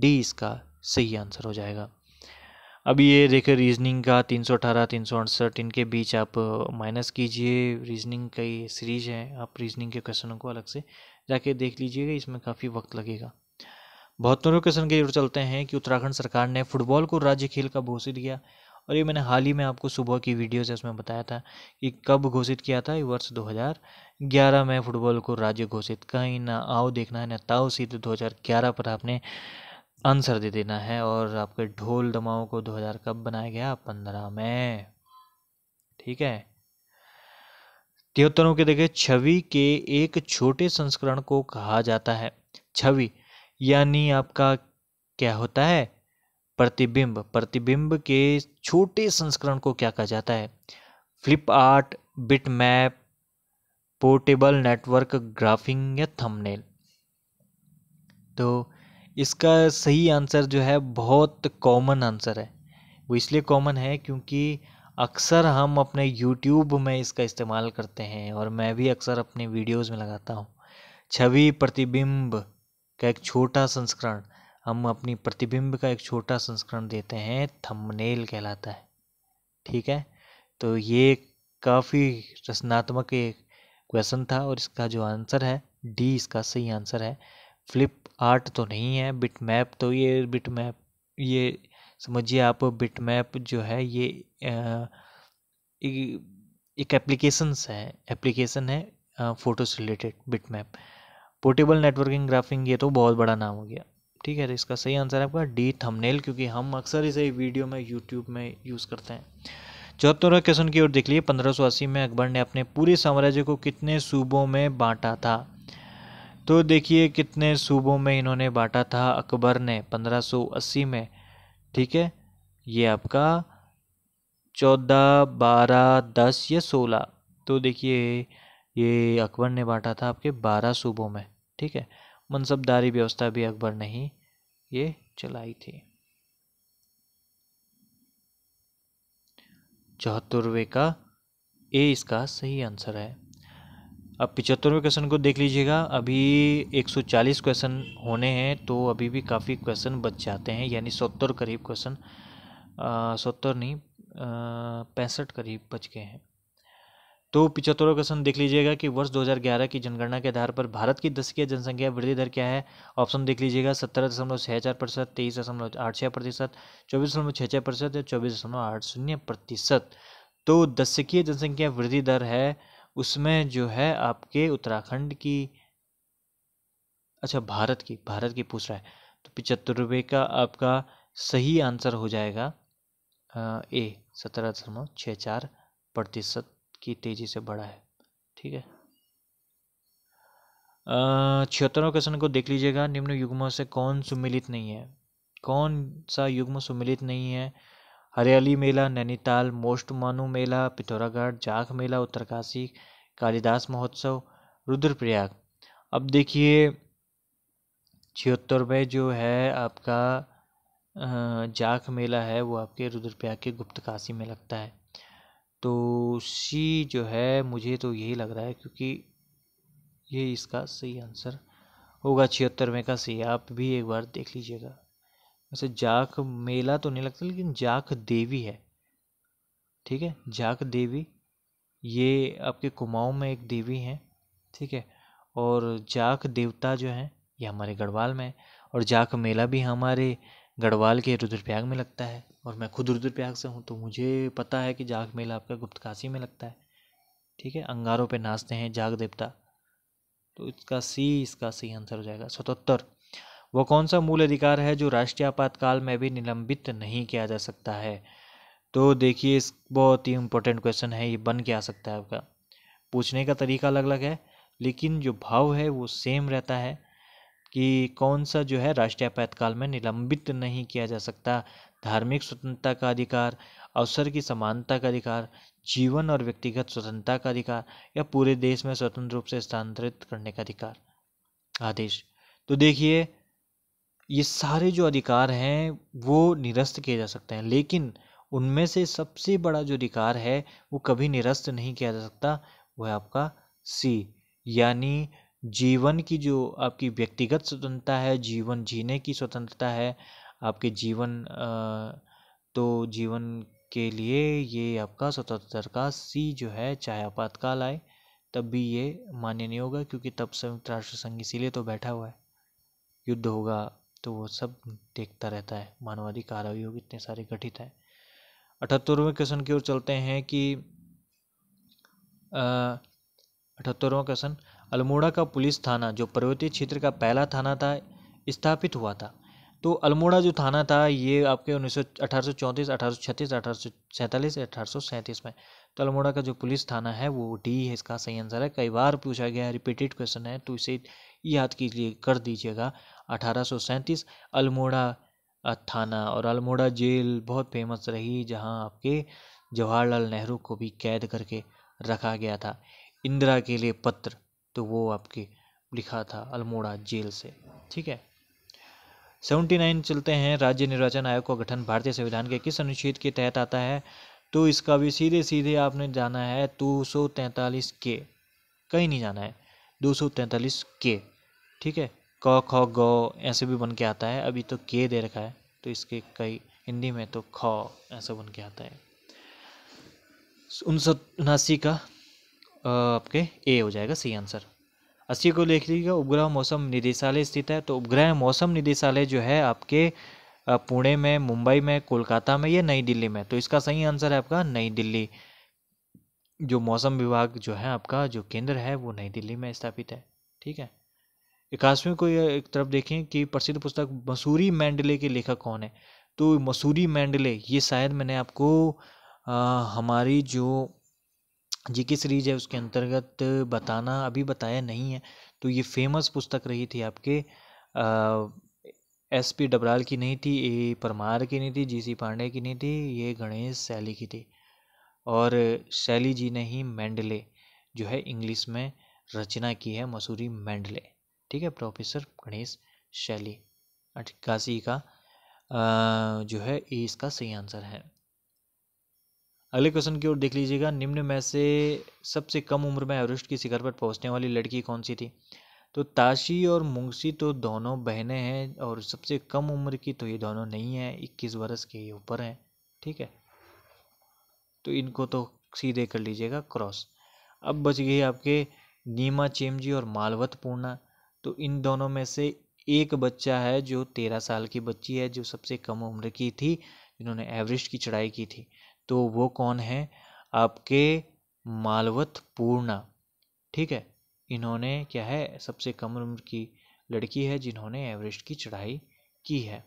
डी इसका सही आंसर हो जाएगा अभी ये देखिए रीजनिंग का तीन सौ अठारह तीन सौ अड़सठ इनके बीच आप माइनस कीजिए रीजनिंग कई सीरीज है आप रीजनिंग के क्वेश्चनों को अलग से जाके देख लीजिएगा इसमें काफ़ी वक्त लगेगा तरह क्वेश्चन के ओर चलते हैं कि उत्तराखंड सरकार ने फुटबॉल को राज्य खेल का घोषित किया और ये मैंने हाल ही में आपको सुबह की वीडियोज उसमें बताया था कि कब घोषित किया था वर्ष 2011 में फुटबॉल को राज्य घोषित कहीं ना आओ देखना है ना ताओ सीधे दो पर आपने आंसर दे देना है और आपके ढोल दमाओं को 2000 कब बनाया गया पंद्रह में ठीक है तिहत्तरों के देखे छवि के एक छोटे संस्करण को कहा जाता है छवि यानी आपका क्या होता है प्रतिबिंब प्रतिबिंब के छोटे संस्करण को क्या कहा जाता है flip art bit map portable network graphing या थंबनेल तो इसका सही आंसर जो है बहुत कॉमन आंसर है वो इसलिए कॉमन है क्योंकि अक्सर हम अपने यूट्यूब में इसका इस्तेमाल करते हैं और मैं भी अक्सर अपने वीडियोस में लगाता हूँ छवि प्रतिबिंब का एक छोटा संस्करण हम अपनी प्रतिबिंब का एक छोटा संस्करण देते हैं थंबनेल कहलाता है ठीक है तो ये काफ़ी रचनात्मक एक क्वेश्चन था और इसका जो आंसर है डी इसका सही आंसर है फ्लिप आर्ट तो नहीं है बिटमैप तो ये बिट मैप ये समझिए आप बिट मैप जो है ये आ, एक एप्लीकेशंस है एप्लीकेशन है फ़ोटो से related map portable networking graphing ये तो बहुत बड़ा नाम हो गया ठीक है तो इसका सही आंसर है आपका डी थंबनेल क्योंकि हम अक्सर इसे वीडियो में यूट्यूब में यूज़ करते हैं चौहत्तरवा क्वेश्चन की ओर देख लिए अस्सी में अकबर ने अपने पूरे साम्राज्य को कितने सूबों में बांटा था तो देखिए कितने सूबों में इन्होंने बांटा था अकबर ने 1580 में ठीक है ये आपका चौदह बारह दस या सोलह तो देखिए ये अकबर ने बांटा था आपके बारह सूबों में ठीक है मनसबदारी व्यवस्था भी अकबर ने ही ये चलाई थी चौहत्तरवे का ए इसका सही आंसर है अब पिचहत्तरवें क्वेश्चन को देख लीजिएगा अभी 140 क्वेश्चन होने हैं तो अभी भी काफ़ी क्वेश्चन बच जाते हैं यानी सत्तर करीब क्वेश्चन सत्तर नहीं पैंसठ करीब बच गए हैं तो पिचहत्तरवा क्वेश्चन देख लीजिएगा कि वर्ष 2011 की जनगणना के आधार पर भारत की दशकीय जनसंख्या वृद्धि दर क्या है ऑप्शन देख लीजिएगा सत्रह दशमलव छः चार प्रतिशत तेईस दशमलव आठ छः प्रतिशत चौबीस दशमलव छः छः प्रतिशत या चौबीस दशमलव आठ शून्य प्रतिशत तो दशकीय जनसंख्या वृद्धि दर है उसमें जो है आपके उत्तराखंड की अच्छा भारत की भारत की पूछ रहा है तो पिचहत्तरवे का आपका सही आंसर हो जाएगा ए सत्रह दशमलव छः चार प्रतिशत की तेज़ी से बढ़ा है ठीक है छिहत्तरवा क्वेश्चन को देख लीजिएगा निम्न युग्मों से कौन सुमिलित नहीं है कौन सा युग्म सुमिलित नहीं है हरियाली मेला नैनीताल मोस्ट मानू मेला पिथौरागढ़ जाख मेला उत्तरकाशी कालिदास महोत्सव रुद्रप्रयाग अब देखिए छिहत्तर में जो है आपका जाख मेला है वो आपके रुद्रप्रयाग के गुप्त काशी में लगता है तो सी जो है मुझे तो यही लग रहा है क्योंकि ये इसका सही आंसर होगा छिहत्तरवें का सही आप भी एक बार देख लीजिएगा वैसे जाख मेला तो नहीं लगता लेकिन जाख देवी है ठीक है जाख देवी ये आपके कुमाऊँ में एक देवी हैं ठीक है और जाख देवता जो हैं ये हमारे गढ़वाल में है और जाख मेला भी हमारे गढ़वाल के रुद्रप्रयाग में लगता है और मैं खुद रुद्रप्रयाग से हूँ तो मुझे पता है कि जाग मेला आपका गुप्त काशी में लगता है ठीक है अंगारों पे नाचते हैं जाग देवता तो इसका सी इसका सी आंसर हो जाएगा सतहत्तर वह कौन सा मूल अधिकार है जो राष्ट्रीय आपातकाल में भी निलंबित नहीं किया जा सकता है तो देखिए इस बहुत ही इम्पोर्टेंट क्वेश्चन है ये बन के आ सकता है आपका पूछने का तरीका अलग अलग है लेकिन जो भाव है वो सेम रहता है कि कौन सा जो है राष्ट्रीय आपातकाल में निलंबित नहीं किया जा सकता धार्मिक स्वतंत्रता का अधिकार अवसर की समानता का अधिकार जीवन और व्यक्तिगत स्वतंत्रता का अधिकार या पूरे देश में स्वतंत्र रूप से स्थानांतरित करने का अधिकार आदेश तो देखिए ये सारे जो अधिकार हैं वो निरस्त किए जा सकते हैं लेकिन उनमें से सबसे बड़ा जो अधिकार है वो कभी निरस्त नहीं किया जा सकता वह आपका सी यानी जीवन की जो आपकी व्यक्तिगत स्वतंत्रता है जीवन जीने की स्वतंत्रता है आपके जीवन तो जीवन के लिए ये आपका स्वतंत्रता का सी जो है चाहे आपातकाल आए तब भी ये मान्य नहीं होगा क्योंकि तब संयुक्त राष्ट्र संघ इसीलिए तो बैठा हुआ है युद्ध होगा तो वो सब देखता रहता है मानवाधिकार आयोग इतने सारे गठित हैं अठहत्तरवें क्वेश्चन की ओर चलते हैं कि अठहत्तरवा क्वेश्चन अल्मोड़ा का पुलिस थाना जो पर्वतीय क्षेत्र का पहला थाना था स्थापित हुआ था तो अल्मोड़ा जो थाना था ये आपके उन्नीस सौ अठारह सौ चौंतीस में तो अल्मोड़ा का जो पुलिस थाना है वो डी है इसका सही आंसर है कई बार पूछा गया है रिपीटेड क्वेश्चन है तो इसे याद कीजिए कर दीजिएगा अठारह अल्मोड़ा थाना और अल्मोड़ा जेल बहुत फेमस रही जहां आपके जवाहरलाल नेहरू को भी कैद करके रखा गया था इंदिरा के लिए पत्र तो वो आपके लिखा था अल्मोड़ा जेल से ठीक है सेवेंटी नाइन चलते हैं राज्य निर्वाचन आयोग का गठन भारतीय संविधान के किस अनुच्छेद के तहत आता है तो इसका भी सीधे सीधे आपने जाना है दो सौ तैंतालीस के कहीं नहीं जाना है दो सौ तैंतालीस के ठीक है क ख ग ऐसे भी बन के आता है अभी तो के दे रखा है तो इसके कई हिंदी में तो ख ऐसा बन के आता है उन उनासी का आपके ए हो जाएगा सही आंसर अस्सी को लिख लीजिएगा उपग्रह मौसम निदेशालय स्थित है तो उपग्रह मौसम निदेशालय जो है आपके पुणे में मुंबई में कोलकाता में या नई दिल्ली में तो इसका सही आंसर है आपका नई दिल्ली जो मौसम विभाग जो है आपका जो केंद्र है वो नई दिल्ली में स्थापित है ठीक है इक्यासवीं को एक तरफ देखें कि प्रसिद्ध पुस्तक मसूरी मैंडले के लेखक कौन है तो मसूरी मैंडले ये शायद मैंने आपको आ, हमारी जो जी की सीरीज है उसके अंतर्गत बताना अभी बताया नहीं है तो ये फेमस पुस्तक रही थी आपके एस पी डबराल की नहीं थी ए परमार की नहीं थी जी सी पांडे की नहीं थी ये गणेश शैली की थी और शैली जी ने ही मैंडले जो है इंग्लिश में रचना की है मसूरी मैंडले ठीक है प्रोफेसर गणेश शैली अठासी का जो है ए इसका सही आंसर है अगले क्वेश्चन की ओर देख लीजिएगा निम्न में से सबसे कम उम्र में एवरेस्ट की शिखर पर पहुंचने वाली लड़की कौन सी थी तो ताशी और मुंगसी तो दोनों बहनें हैं और सबसे कम उम्र की तो ये दोनों नहीं है इक्कीस वर्ष के ऊपर हैं ठीक है तो इनको तो सीधे कर लीजिएगा क्रॉस अब बच गई आपके नीमा चेमजी और मालवत पूर्णा तो इन दोनों में से एक बच्चा है जो तेरह साल की बच्ची है जो सबसे कम उम्र की थी इन्होंने एवरेस्ट की चढ़ाई की थी तो वो कौन है आपके मालवत पूर्णा ठीक है इन्होंने क्या है सबसे कम उम्र की लड़की है जिन्होंने एवरेस्ट की चढ़ाई की है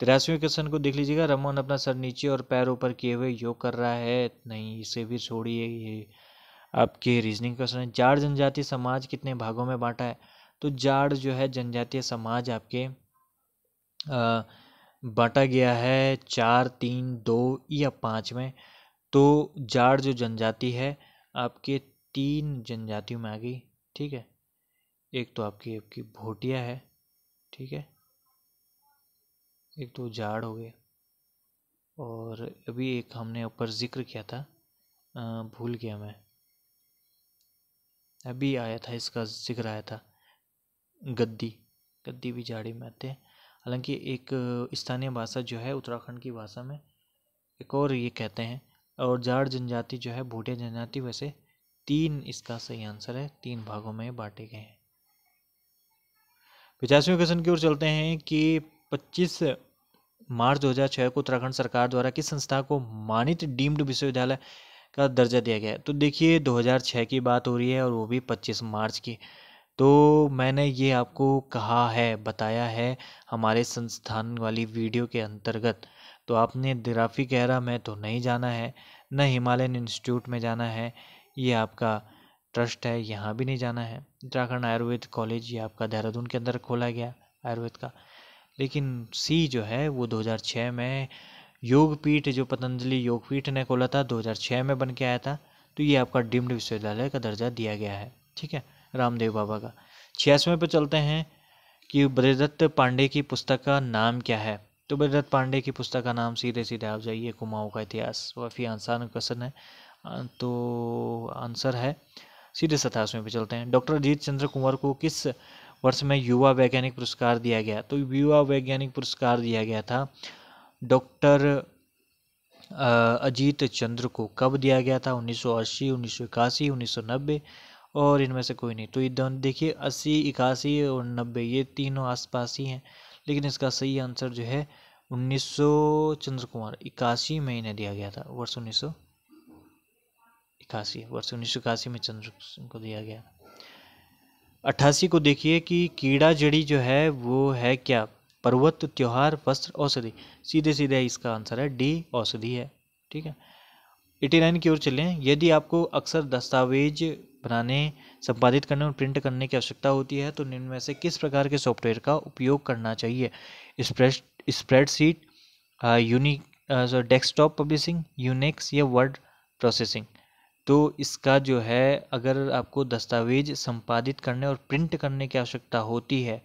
तिरासीवें क्वेश्चन को देख लीजिएगा रमन अपना सर नीचे और पैर ऊपर किए हुए योग कर रहा है नहीं इसे भी छोड़िए ये आपके रीजनिंग क्वेश्चन है चार जनजाति समाज कितने भागों में बांटा है तो जाट जो है जनजातीय समाज आपके बांटा गया है चार तीन दो या पाँच में तो जाट जो जनजाति है आपके तीन जनजातियों में आ गई ठीक है एक तो आपकी आपकी भोटिया है ठीक है एक तो जाड़ हो गए और अभी एक हमने ऊपर जिक्र किया था आ, भूल गया मैं अभी आया था इसका जिक्र आया था गद्दी गद्दी भी झाड़ी में आते हैं हालांकि एक स्थानीय भाषा जो है उत्तराखंड की भाषा में एक और ये कहते हैं और जाड़ जनजाति जो है भूटिया जनजाति वैसे तीन इसका सही आंसर है तीन भागों में बांटे गए हैं पचासवें क्वेश्चन की ओर चलते हैं कि 25 मार्च 2006 को उत्तराखंड सरकार द्वारा किस संस्था को मानित डीम्ड विश्वविद्यालय का दर्जा दिया गया है तो देखिए 2006 की बात हो रही है और वो भी 25 मार्च की तो मैंने ये आपको कहा है बताया है हमारे संस्थान वाली वीडियो के अंतर्गत तो आपने दिराफी गहरा में तो नहीं जाना है न हिमालयन इंस्टीट्यूट में जाना है ये आपका ट्रस्ट है यहाँ भी नहीं जाना है उत्तराखंड आयुर्वेद कॉलेज ये आपका देहरादून के अंदर खोला गया आयुर्वेद का लेकिन सी जो है वो 2006 में योगपीठ जो पतंजलि योगपीठ ने खोला था 2006 में बन के आया था तो ये आपका डीम्ड विश्वविद्यालय का दर्जा दिया गया है ठीक है रामदेव बाबा का छियासवें पर चलते हैं कि ब्रजदत्त पांडे की पुस्तक का नाम क्या है तो ब्रजदत्त पांडे की पुस्तक का नाम सीधे सीधे आप जाइए कुमाऊँ का इतिहास काफ़ी आसान क्वेश्चन है तो आंसर है सीधे सतासवें पे चलते हैं डॉक्टर अजीत चंद्र कुमार को किस वर्ष में युवा वैज्ञानिक पुरस्कार दिया गया तो युवा वैज्ञानिक पुरस्कार दिया गया था डॉक्टर अजीत चंद्र को कब दिया गया था 1980, 1981, 1990 और इनमें से कोई नहीं तो ये दोनों देखिए अस्सी इक्यासी और नब्बे ये तीनों आसपास ही हैं लेकिन इसका सही आंसर जो है उन्नीस सौ चंद्र कुमार इक्यासी में इन्हें दिया गया था वर्ष उन्नीस सौ इक्यासी वर्ष उन्नीस सौ इक्यासी में चंद्र को दिया गया अट्ठासी को देखिए कि कीड़ा जड़ी जो है वो है क्या पर्वत त्यौहार वस्त्र औषधि सीधे सीधे इसका आंसर है डी औषधि है ठीक है एटी नाइन की ओर चलें यदि आपको अक्सर दस्तावेज बनाने संपादित करने और प्रिंट करने की आवश्यकता होती है तो निम्न में से किस प्रकार के सॉफ्टवेयर का उपयोग करना चाहिए spread spreadsheet unique desktop publishing unix या वर्ड प्रोसेसिंग तो इसका जो है अगर आपको दस्तावेज संपादित करने और प्रिंट करने की आवश्यकता होती है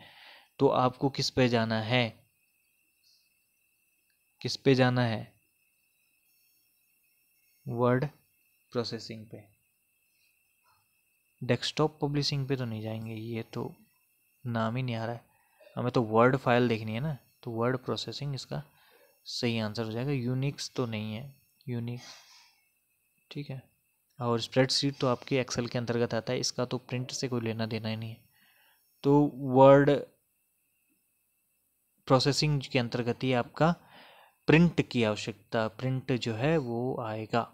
तो आपको किस पे जाना है किस पे जाना है वर्ड प्रोसेसिंग पे डेस्कटॉप पब्लिशिंग पे तो नहीं जाएंगे ये तो नाम ही नहीं आ रहा है हमें तो वर्ड फाइल देखनी है ना तो वर्ड प्रोसेसिंग इसका सही आंसर हो जाएगा यूनिक्स तो नहीं है यूनिक ठीक है और स्प्रेडशीट तो आपके एक्सेल के अंतर्गत आता है इसका तो प्रिंट से कोई लेना देना ही नहीं है तो वर्ड प्रोसेसिंग के अंतर्गत ही आपका प्रिंट की आवश्यकता प्रिंट जो है वो आएगा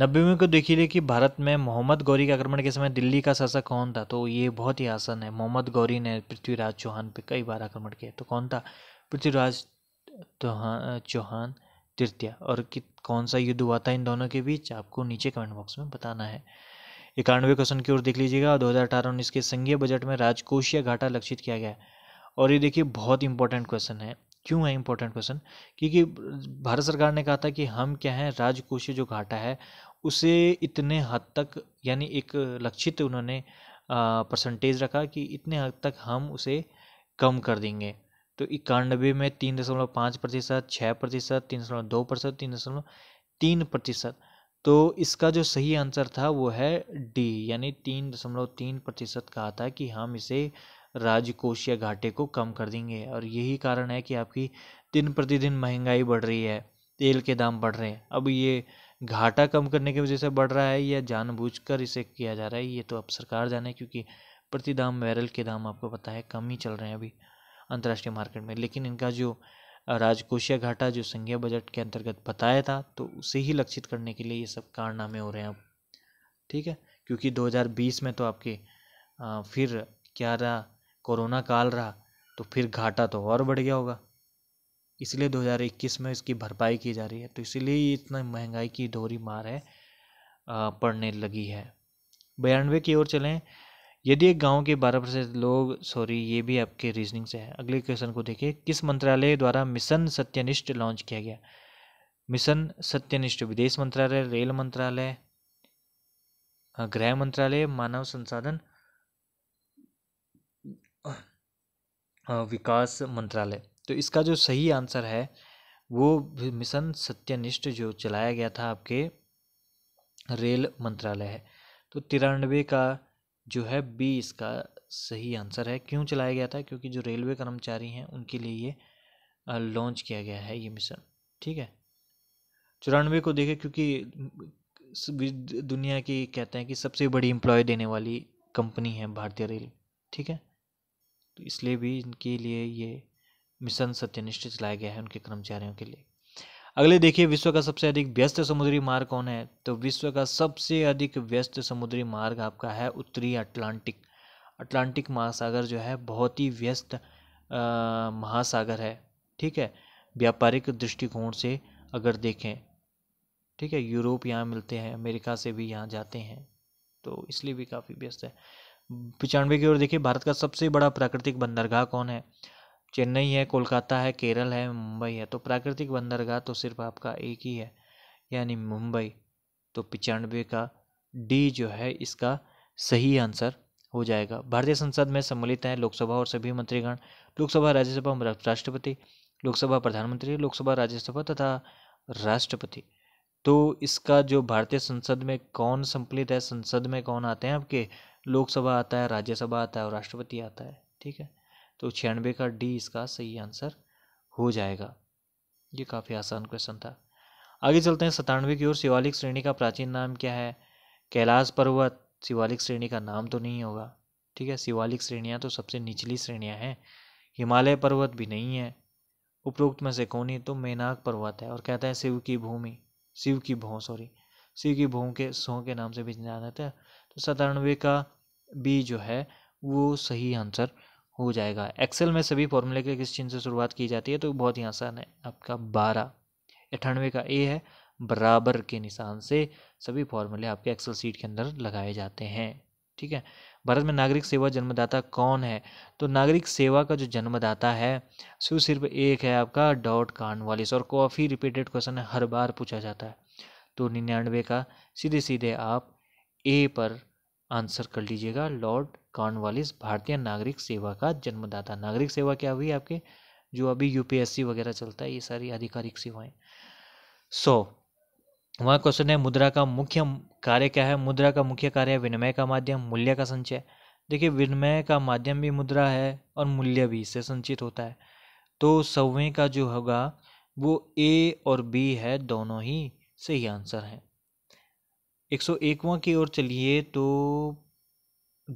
नब्बेवीं को देखी लिया कि भारत में मोहम्मद गौरी के आक्रमण के समय दिल्ली का शासक कौन था तो ये बहुत ही आसान है मोहम्मद गौरी ने पृथ्वीराज चौहान पे कई बार आक्रमण किया तो कौन था पृथ्वीराज चौहान तृतीया और कि कौन सा युद्ध हुआ था इन दोनों के बीच आपको नीचे कमेंट बॉक्स में बताना है इक्यानवे क्वेश्चन की ओर देख लीजिएगा दो हज़ार अठारह उन्नीस के संघीय बजट में राजकोषीय घाटा लक्षित किया गया और ये देखिए बहुत इंपॉर्टेंट क्वेश्चन है क्यों है इम्पोर्टेंट क्वेश्चन क्योंकि भारत सरकार ने कहा था कि हम क्या है राजकोषीय जो घाटा है उसे इतने हद तक यानी एक लक्षित उन्होंने परसेंटेज रखा कि इतने हद तक हम उसे कम कर देंगे तो इक्यानबे में तीन दशमलव पाँच प्रतिशत छः प्रतिशत तीन दशमलव दो प्रतिशत तीन दशमलव तीन प्रतिशत तो इसका जो सही आंसर था वो है डी यानी तीन दशमलव तीन प्रतिशत कहा था कि हम इसे राजकोषीय घाटे को कम कर देंगे और यही कारण है कि आपकी दिन प्रतिदिन महंगाई बढ़ रही है तेल के दाम बढ़ रहे हैं अब ये घाटा कम करने की वजह से बढ़ रहा है या जानबूझकर इसे किया जा रहा है ये तो अब सरकार जाने क्योंकि प्रति दाम बैरल के दाम आपको पता है कम ही चल रहे हैं अभी अंतर्राष्ट्रीय मार्केट में लेकिन इनका जो राजकोषीय घाटा जो संघीय बजट के अंतर्गत बताया था तो उसे ही लक्षित करने के लिए ये सब कारनामे हो रहे हैं अब ठीक है क्योंकि 2020 में तो आपके आ, फिर ग्यारह कोरोना काल रहा तो फिर घाटा तो और बढ़ गया होगा इसलिए 2021 में इसकी भरपाई की जा रही है तो इसीलिए इतना महंगाई की दोहरी मार है पड़ने लगी है बयानवे की ओर चलें यदि एक गांव के बारह प्रतिशत लोग सॉरी ये भी आपके रीजनिंग से है अगले क्वेश्चन को देखिए किस मंत्रालय द्वारा मिशन सत्यनिष्ठ लॉन्च किया गया मिशन सत्यनिष्ठ विदेश मंत्रालय रेल मंत्रालय गृह मंत्रालय मानव संसाधन विकास मंत्रालय तो इसका जो सही आंसर है वो मिशन सत्यनिष्ठ जो चलाया गया था आपके रेल मंत्रालय है तो तिरानवे का जो है बी इसका सही आंसर है क्यों चलाया गया था क्योंकि जो रेलवे कर्मचारी हैं उनके लिए ये लॉन्च किया गया है ये मिशन ठीक है चौरानवे को देखें क्योंकि दुनिया की कहते हैं कि सबसे बड़ी एम्प्लॉय देने वाली कंपनी है भारतीय रेल ठीक है तो इसलिए भी इनके लिए ये मिशन सत्यनिष्ठ चलाया गया है उनके कर्मचारियों के लिए अगले देखिए विश्व का सबसे अधिक व्यस्त समुद्री मार्ग कौन है तो विश्व का सबसे अधिक व्यस्त समुद्री मार्ग आपका है उत्तरी अटलांटिक अटलांटिक महासागर जो है बहुत ही व्यस्त महासागर है ठीक है व्यापारिक दृष्टिकोण से अगर देखें ठीक है यूरोप यहाँ मिलते हैं अमेरिका से भी यहाँ जाते हैं तो इसलिए भी काफ़ी व्यस्त है पचानवे की ओर देखिए भारत का सबसे बड़ा प्राकृतिक बंदरगाह कौन है चेन्नई है कोलकाता है केरल है मुंबई है तो प्राकृतिक बंदरगाह तो सिर्फ आपका एक ही है यानी मुंबई तो पचानवे का डी जो है इसका सही आंसर हो जाएगा भारतीय संसद में सम्मिलित हैं लोकसभा और सभी मंत्रीगण लोकसभा राज्यसभा राष्ट्रपति लोकसभा प्रधानमंत्री लोकसभा राज्यसभा तथा राष्ट्रपति तो इसका जो भारतीय संसद में कौन सम्मिलित है संसद में कौन आते हैं आपके लोकसभा आता है राज्यसभा आता है और राष्ट्रपति आता है ठीक है तो छियानवे का डी इसका सही आंसर हो जाएगा ये काफ़ी आसान क्वेश्चन था आगे चलते हैं सतानवे की ओर शिवालिक श्रेणी का प्राचीन नाम क्या है कैलाश पर्वत शिवालिक श्रेणी का नाम तो नहीं होगा ठीक है शिवालिक श्रेणियाँ तो सबसे निचली श्रेणियाँ हैं हिमालय पर्वत भी नहीं है उपरोक्त में से कौन ही तो मेनाक पर्वत है और कहता है शिव की भूमि शिव की भों सॉरी शिव की भों के सों के नाम से भी जाना जाता है तो सतानवे का बी जो है वो सही आंसर हो जाएगा एक्सेल में सभी फॉर्मूले के किस चिन्ह से शुरुआत की जाती है तो बहुत ही आसान है आपका बारह अठानवे का ए है बराबर के निशान से सभी फॉर्मूले आपके एक्सेल सीट के अंदर लगाए जाते हैं ठीक है भारत में नागरिक सेवा जन्मदाता कौन है तो नागरिक सेवा का जो जन्मदाता है सो सिर्फ एक है आपका डॉट वालिस और काफ़ी रिपीटेड क्वेश्चन हर बार पूछा जाता है तो निन्यानवे का सीधे सीधे आप ए पर आंसर कर लीजिएगा लॉर्ड कॉर्नवालिस भारतीय नागरिक सेवा का जन्मदाता नागरिक सेवा क्या हुई आपके जो अभी यूपीएससी वगैरह चलता है ये सारी आधिकारिक सेवाएं सौ so, वहाँ क्वेश्चन है मुद्रा का मुख्य कार्य क्या है मुद्रा का मुख्य कार्य है विनिमय का माध्यम मूल्य का संचय देखिए विनिमय का माध्यम भी मुद्रा है और मूल्य भी इससे संचित होता है तो सौवें का जो होगा वो ए और बी है दोनों ही सही आंसर हैं एक सौ एकवा की ओर चलिए तो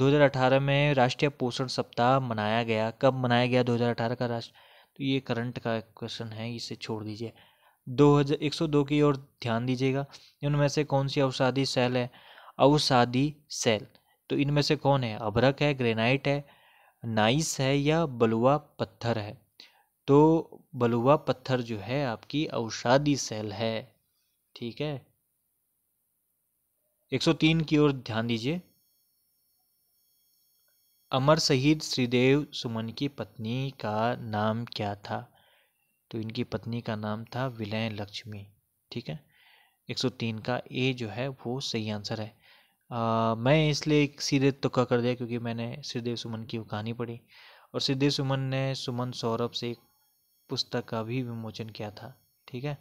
2018 में राष्ट्रीय पोषण सप्ताह मनाया गया कब मनाया गया 2018 का राष्ट्र तो ये करंट का क्वेश्चन है इसे छोड़ दीजिए दो हज़ार एक सौ दो की ओर ध्यान दीजिएगा इनमें से कौन सी अवसादी सेल है अवसादी सेल तो इनमें से कौन है अभरक है ग्रेनाइट है नाइस है या बलुआ पत्थर है तो बलुआ पत्थर जो है आपकी अवसादी सेल है ठीक है 103 की ओर ध्यान दीजिए अमर शहीद श्रीदेव सुमन की पत्नी का नाम क्या था तो इनकी पत्नी का नाम था विलय लक्ष्मी ठीक है 103 का ए जो है वो सही आंसर है आ, मैं इसलिए सीधे तुक्का कर दिया क्योंकि मैंने श्रीदेव सुमन की कहानी पढ़ी और श्रीदेव सुमन ने सुमन सौरभ से एक पुस्तक का भी विमोचन किया था ठीक है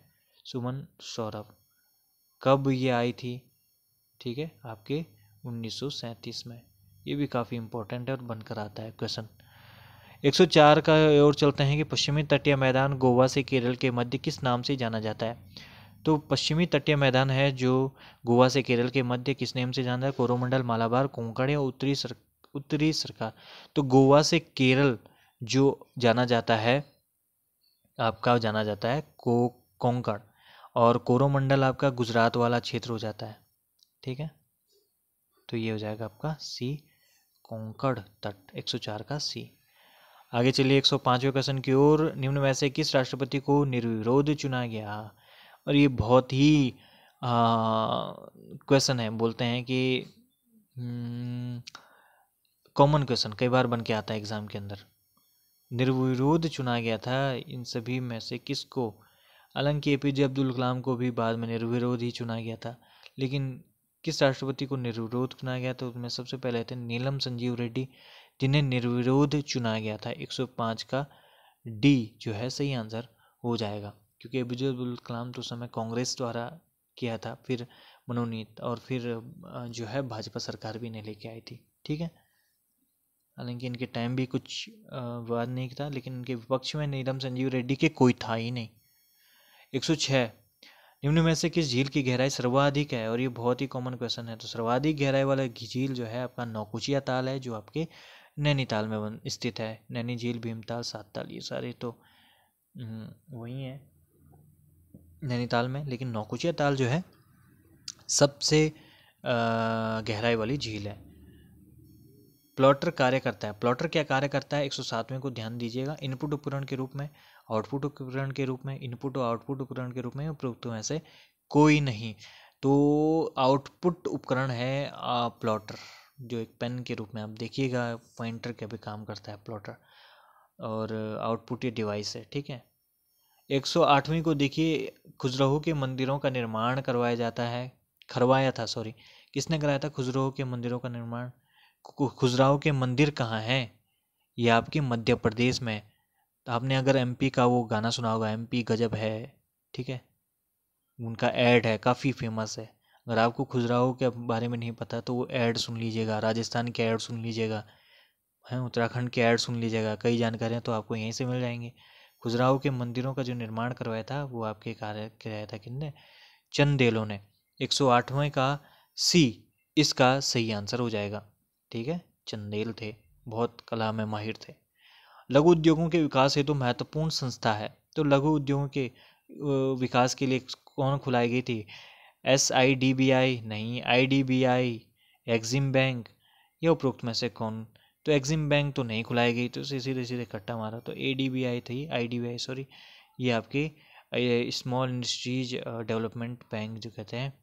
सुमन सौरभ कब ये आई थी ठीक है आपके उन्नीस में ये भी काफ़ी इंपॉर्टेंट है और बनकर आता है क्वेश्चन 104 का और चलते हैं कि पश्चिमी तटीय मैदान गोवा से केरल के मध्य किस नाम से जाना जाता है तो पश्चिमी तटीय मैदान है जो गोवा से केरल के मध्य किस नेम से जाना है कोरोमंडल मालाबार कोंकण या उत्तरी सर उत्तरी सरकार तो गोवा से केरल जो जाना जाता है आपका जाना जाता है को कोंकण और कोरोमंडल आपका गुजरात वाला क्षेत्र हो जाता है ठीक है तो ये हो जाएगा आपका सी कोंकड़ तट 104 का सी आगे चलिए एक सौ क्वेश्चन की ओर निम्न में से किस राष्ट्रपति को निर्विरोध चुना गया और ये बहुत ही क्वेश्चन है बोलते हैं कि कॉमन हम्म, क्वेश्चन कई बार बन के आता है एग्ज़ाम के अंदर निर्विरोध चुना गया था इन सभी में से किसको हालांकि ए पी जे अब्दुल कलाम को भी बाद में निर्विरोध ही चुना गया था लेकिन किस राष्ट्रपति को निर्विरोध चुना गया था उसमें सबसे पहले थे नीलम संजीव रेड्डी जिन्हें निर्विरोध चुना गया था 105 का डी जो है सही आंसर हो जाएगा क्योंकि एपीजे कलाम तो समय कांग्रेस द्वारा किया था फिर मनोनीत और फिर जो है भाजपा सरकार भी इन्हें लेके आई थी ठीक है हालांकि इनके टाइम भी कुछ विवाद नहीं था लेकिन इनके विपक्ष में नीलम संजीव रेड्डी के कोई था ही नहीं 106 निम्न में से किस झील की गहराई सर्वाधिक है और ये बहुत ही कॉमन क्वेश्चन है तो सर्वाधिक गहराई वाला झील जो है आपका नौकुचिया ताल है जो आपके नैनीताल में बन स्थित है नैनी झील भीमताल सात ताल ये सारे तो हम्म, वही हैं नैनीताल में लेकिन नौकुचिया ताल जो है सबसे गहराई वाली झील है प्लॉटर कार्य करता है प्लॉटर क्या कार्य करता है 107वें को ध्यान दीजिएगा इनपुट उपकरण के रूप में आउटपुट उपकरण के रूप में इनपुट और आउटपुट उपकरण के रूप में उपयुक्त में से कोई नहीं तो आउटपुट उपकरण है प्लॉटर जो एक पेन के रूप में आप देखिएगा पॉइंटर के भी काम करता है प्लॉटर और आउटपुट ये डिवाइस है ठीक है एक सौ आठवीं को देखिए खुजरहो के मंदिरों का निर्माण करवाया जाता है करवाया था सॉरी किसने कराया था खुजरहो के मंदिरों का निर्माण खुजराहू के मंदिर कहाँ हैं ये आपके मध्य प्रदेश में तो आपने अगर एमपी का वो गाना सुना होगा एमपी गजब है ठीक है उनका एड है काफ़ी फेमस है अगर आपको खुजराहो के बारे में नहीं पता तो वो ऐड सुन लीजिएगा राजस्थान के ऐड सुन लीजिएगा हैं उत्तराखंड के ऐड सुन लीजिएगा कई जानकारियाँ तो आपको यहीं से मिल जाएंगी खुजराहो के मंदिरों का जो निर्माण करवाया था वो आपके कार्य कराया था किन्ने चंदेलों ने एक सौ आठवें का सी इसका सही आंसर हो जाएगा ठीक है चंदेल थे बहुत कला में माहिर थे लघु उद्योगों के विकास हेतु महत्वपूर्ण संस्था है तो लघु उद्योगों के विकास के लिए कौन खुलाई गई थी S I D B I नहीं I D B I Exim bank या उपरोक्त में से कौन तो एग्जिम बैंक तो नहीं खुलाई गई तो सीधे सीधे कट्टा मारा तो ए डी बी आई थी I D B I sorry ये आपकी स्मॉल इंडस्ट्रीज डेवलपमेंट बैंक जो कहते हैं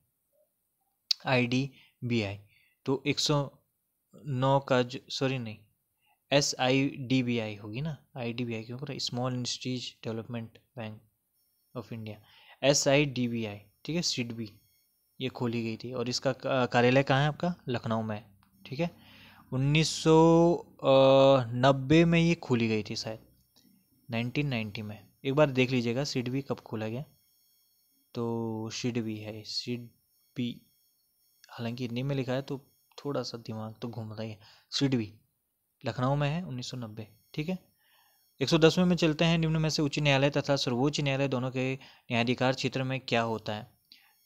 आई डी बी आई तो एक सौ नौ का जो सॉरी नहीं S I D B I होगी ना आई डी बी आई क्यों करें small industries development bank of India S I D B I ठीक है सीड बी ये खोली गई थी और इसका कार्यालय कहाँ है आपका लखनऊ में ठीक है उन्नीस नब्बे में ये खोली गई थी शायद 1990 में एक बार देख लीजिएगा सीड बी कब खोला गया तो सीड बी है सीड बी हालांकि हिंदी में लिखा है तो थोड़ा सा दिमाग तो घूम रहा है सीड बी लखनऊ में है 1990 ठीक है 110वें में चलते हैं निम्न में से उच्च न्यायालय तथा सर्वोच्च न्यायालय दोनों के न्यायाधिकार क्षेत्र में क्या होता है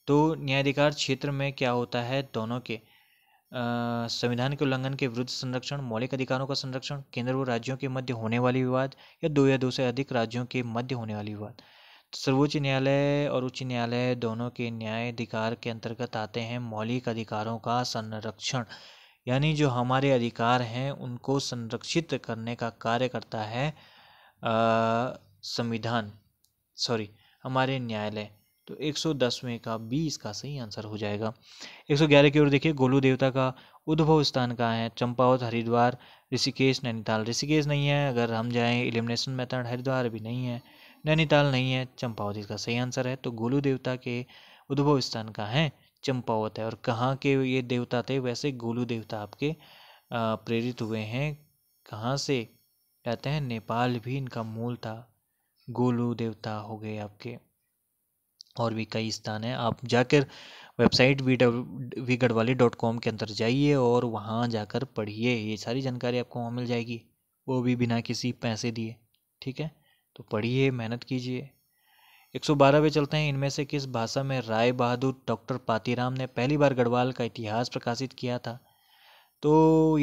तो न्यायाधिकार क्षेत्र में क्या होता है दोनों के संविधान के उल्लंघन के विरुद्ध संरक्षण मौलिक अधिकारों का संरक्षण केंद्र व राज्यों के मध्य होने वाली विवाद या दो या दो से अधिक राज्यों के मध्य होने वाली विवाद तो सर्वोच्च न्यायालय और उच्च न्यायालय दोनों के न्यायाधिकार के अंतर्गत आते हैं मौलिक अधिकारों का संरक्षण यानी जो हमारे अधिकार हैं उनको संरक्षित करने का कार्य करता है संविधान सॉरी हमारे न्यायालय तो 110वें का बी इसका सही आंसर हो जाएगा 111 की ओर देखिए गोलू देवता का उद्भव स्थान कहाँ है चंपावत हरिद्वार ऋषिकेश नैनीताल ऋषिकेश नहीं है अगर हम जाएं एलिमिनेशन मेथड हरिद्वार भी नहीं है नैनीताल नहीं है चंपावत इसका सही आंसर है तो गोलू देवता के उद्भव स्थान कहाँ है चंपावत है और कहाँ के ये देवता थे वैसे गोलू देवता आपके प्रेरित हुए हैं कहाँ से कहते हैं नेपाल भी इनका मूल था गोलू देवता हो गए आपके और भी कई स्थान हैं आप जाकर website V W V Garhwali dot com के अंदर जाइए और वहाँ जाकर पढ़िए ये सारी जानकारी आपको वहाँ मिल जाएगी वो भी बिना किसी पैसे दिए ठीक है तो पढ़िए मेहनत कीजिए 112 पे चलते हैं इनमें से किस भाषा में राय बहादुर डॉक्टर पातीराम ने पहली बार गढ़वाल का इतिहास प्रकाशित किया था तो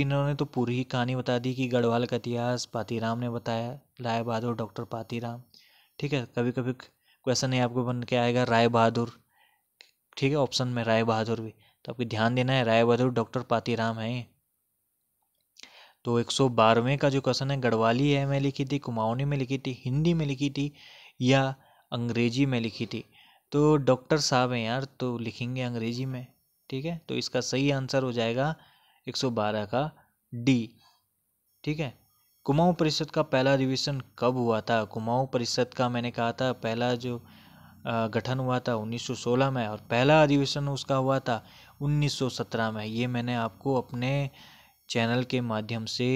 इन्होंने तो पूरी ही कहानी बता दी कि गढ़वाल का इतिहास पातीराम ने बताया राय बहादुर डॉक्टर पातीराम ठीक है कभी कभी क्वेश्चन ये आपको बन के आएगा राय बहादुर ठीक है ऑप्शन में राय बहादुर भी तो आपको ध्यान देना है राय बहादुर डॉक्टर पातीराम है तो एक सौ बारहवें का जो क्वेश्चन है गढ़वाली है मैं लिखी थी कुमाऊनी में लिखी थी हिंदी में लिखी थी या अंग्रेजी में लिखी थी तो डॉक्टर साहब हैं यार तो लिखेंगे अंग्रेजी में ठीक है तो इसका सही आंसर हो जाएगा 112 का डी ठीक है कुमाऊं परिषद का पहला अधिवेशन कब हुआ था कुमाऊं परिषद का मैंने कहा था पहला जो गठन हुआ था 1916 में और पहला अधिवेशन उसका हुआ था 1917 में ये मैंने आपको अपने चैनल के माध्यम से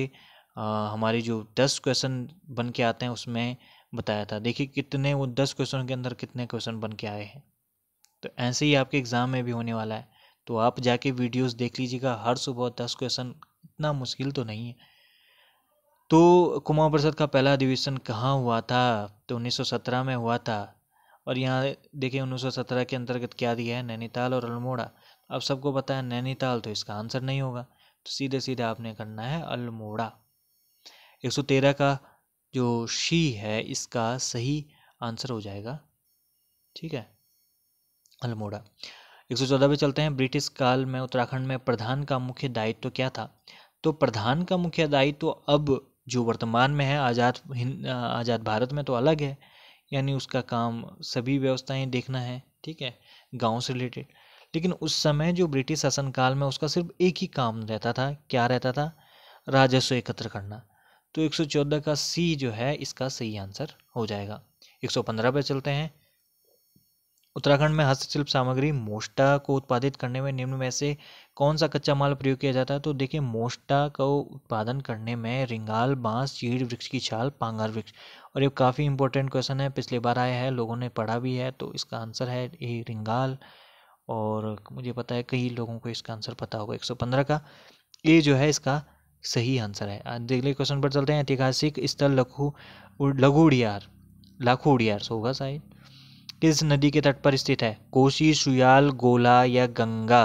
हमारे जो दस क्वेश्चन बन के आते हैं उसमें बताया था देखिए कितने वो दस क्वेश्चन के अंदर कितने क्वेश्चन बन के आए हैं तो ऐसे ही आपके एग्ज़ाम में भी होने वाला है तो आप जाके वीडियोस देख लीजिएगा हर सुबह दस क्वेश्चन इतना मुश्किल तो नहीं है तो कुमा प्रसाद का पहला अधिवेशन कहाँ हुआ था तो 1917 में हुआ था और यहाँ देखिए 1917 के अंतर्गत क्या दिया है नैनीताल और अल्मोड़ा अब सबको पता है नैनीताल तो इसका आंसर नहीं होगा तो सीधे सीधे आपने करना है अल्मोड़ा 113 का जो शी है इसका सही आंसर हो जाएगा ठीक है अल्मोड़ा एक सौ चौदह पे चलते हैं ब्रिटिश काल में उत्तराखंड में प्रधान का मुख्य दायित्व तो क्या था तो प्रधान का मुख्य दायित्व तो अब जो वर्तमान में है आज़ाद हिंद आज़ाद भारत में तो अलग है यानी उसका काम सभी व्यवस्थाएं देखना है ठीक है गांव से रिलेटेड लेकिन उस समय जो ब्रिटिश शासनकाल में उसका सिर्फ एक ही काम रहता था क्या रहता था राजस्व एकत्र करना तो 114 का सी जो है इसका सही आंसर हो जाएगा 115 पे चलते हैं उत्तराखंड में हस्तशिल्प सामग्री मोस्टा को उत्पादित करने में निम्न में से कौन सा कच्चा माल प्रयोग किया जाता है तो देखिए मोस्टा को उत्पादन करने में रिंगाल बांस चीड़ वृक्ष की छाल पांगार वृक्ष और ये काफ़ी इंपॉर्टेंट क्वेश्चन है पिछली बार आया है लोगों ने पढ़ा भी है तो इसका आंसर है ये रिंगाल और मुझे पता है कई लोगों को इसका आंसर पता होगा एक का ये जो है इसका सही आंसर है अगले क्वेश्चन पर चलते हैं ऐतिहासिक स्थल लघु उड़ियार लाखो उड़ियार होगा शायद किस नदी के तट पर स्थित है कोसी सुयाल गोला या गंगा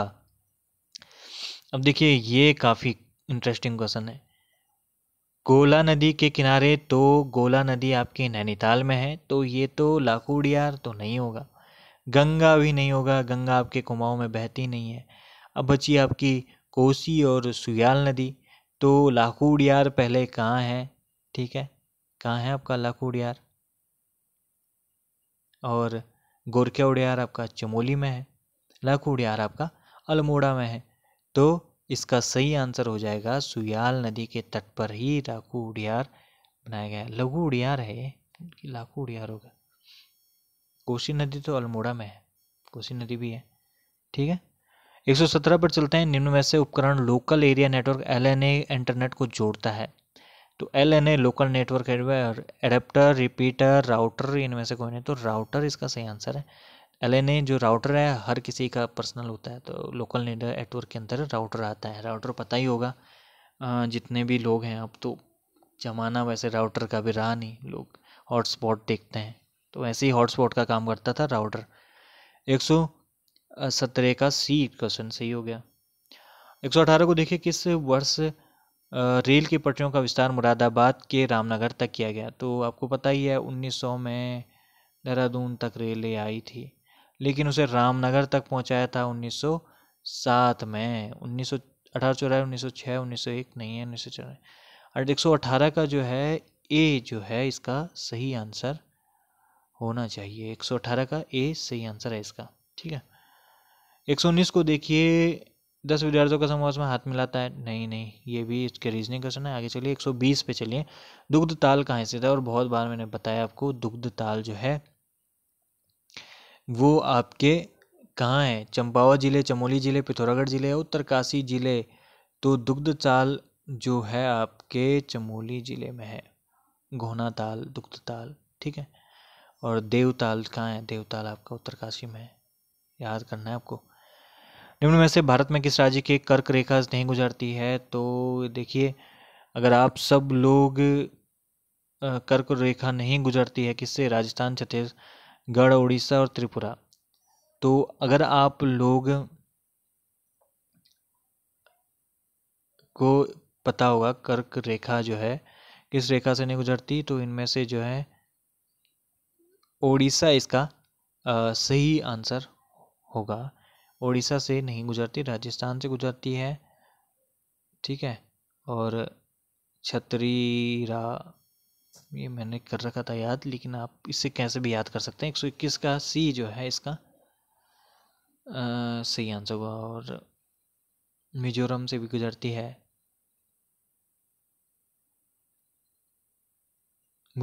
अब देखिए ये काफ़ी इंटरेस्टिंग क्वेश्चन है गोला नदी के किनारे तो गोला नदी आपके नैनीताल में है तो ये तो उड़ियार तो नहीं होगा गंगा भी नहीं होगा गंगा आपके कुमाऊँ में बहती नहीं है अब बची आपकी कोसी और सुयाल नदी तो लाखूडियार पहले कहाँ है ठीक है कहाँ है आपका लाखूडियार और गोरख्या उड़ियार आपका चमोली में है लाखू उड़ियार आपका अल्मोड़ा में है तो इसका सही आंसर हो जाएगा सुयाल नदी के तट पर ही लाखू उड़ियार बनाया गया है लघु उड़ियार है लाखू उड़ियार होगा कोसी नदी तो अल्मोड़ा में है कोसी नदी भी है ठीक है 117 पर चलते हैं निम्न में से उपकरण local area network L internet को जोड़ता है तो L N A local network है एडेप्टर रिपीटर राउटर इनमें से कोई नहीं तो राउटर इसका सही आंसर है एल एन ए जो राउटर है हर किसी का पर्सनल होता है तो लोकल नेटवर्क के अंदर राउटर आता है राउटर पता ही होगा जितने भी लोग हैं अब तो जमाना वैसे राउटर का भी रहा नहीं लोग हॉटस्पॉट देखते हैं तो ऐसे ही हॉटस्पॉट का काम करता था राउटर एक सौ सत्रह का सी क्वेश्चन सही हो गया 118 को देखिए किस वर्ष रेल की पटरियों का विस्तार मुरादाबाद के रामनगर तक किया गया तो आपको पता ही है 1900 में देहरादून तक रेलें आई थी लेकिन उसे रामनगर तक पहुंचाया था 1907 में उन्नीस सौ अठारह चौराहे उन्नीस सौ छः उन्नीस सौ एक नहीं है उन्नीस सौ चौराहे और एक सौ अठारह का जो है ए जो है इसका सही आंसर होना चाहिए एक सौ अठारह का ए सही आंसर है इसका ठीक है एक सौ उन्नीस को देखिए दस विद्यार्थियों का समूह उसमें हाथ मिलाता है नहीं नहीं ये भी इसके रीजनिंग क्वेश्चन है आगे चलिए एक सौ बीस पे चलिए दुग्ध ताल कहाँ से था और बहुत बार मैंने बताया आपको दुग्ध ताल जो है वो आपके कहाँ है चंपावत ज़िले चमोली ज़िले पिथौरागढ़ ज़िले उत्तरकाशी ज़िले तो दुग्ध ताल जो है आपके चमोली ज़िले में है घोना ताल दुग्ध ताल ठीक है और देवताल कहाँ है देवताल आपका उत्तरकाशी में है याद करना है आपको निम्न में से भारत में किस राज्य के कर्क रेखा नहीं गुजरती है तो देखिए अगर आप सब लोग कर्क रेखा नहीं गुजरती है किससे राजस्थान छत्तीसगढ़ उड़ीसा और त्रिपुरा तो अगर आप लोग को पता होगा कर्क रेखा जो है किस रेखा से नहीं गुजरती तो इनमें से जो है ओडिशा इसका आ, सही आंसर होगा ओडिशा से नहीं गुजरती राजस्थान से गुजरती है ठीक है और छतरी रा ये मैंने कर रखा था याद लेकिन आप इसे कैसे भी याद कर सकते हैं एक सौ इक्कीस का सी जो है इसका आ, सही आंसर हुआ और मिजोरम से भी गुजरती है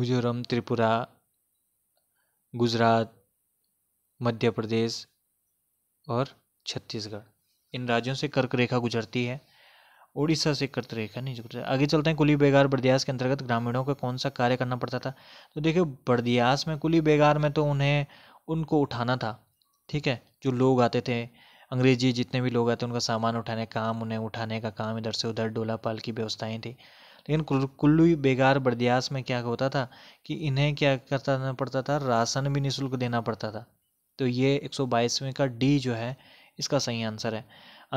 मिजोरम त्रिपुरा गुजरात मध्य प्रदेश और छत्तीसगढ़ इन राज्यों से कर्क रेखा गुजरती है उड़ीसा से कर्क रेखा नहीं गुजरती आगे चलते हैं कुली बेगार बर्दियास के अंतर्गत ग्रामीणों का कौन सा कार्य करना पड़ता था तो देखिए बर्दियास में कुली बेगार में तो उन्हें उनको उठाना था ठीक है जो लोग आते थे अंग्रेजी जितने भी लोग आते उनका सामान उठाने काम उन्हें उठाने का काम इधर से उधर डोला पाल की व्यवस्थाएँ थी लेकिन कुल्लू बेगार बर्दियास में क्या होता था कि इन्हें क्या करना पड़ता था राशन भी निःशुल्क देना पड़ता था तो ये बाईसवें का डी जो है इसका सही आंसर है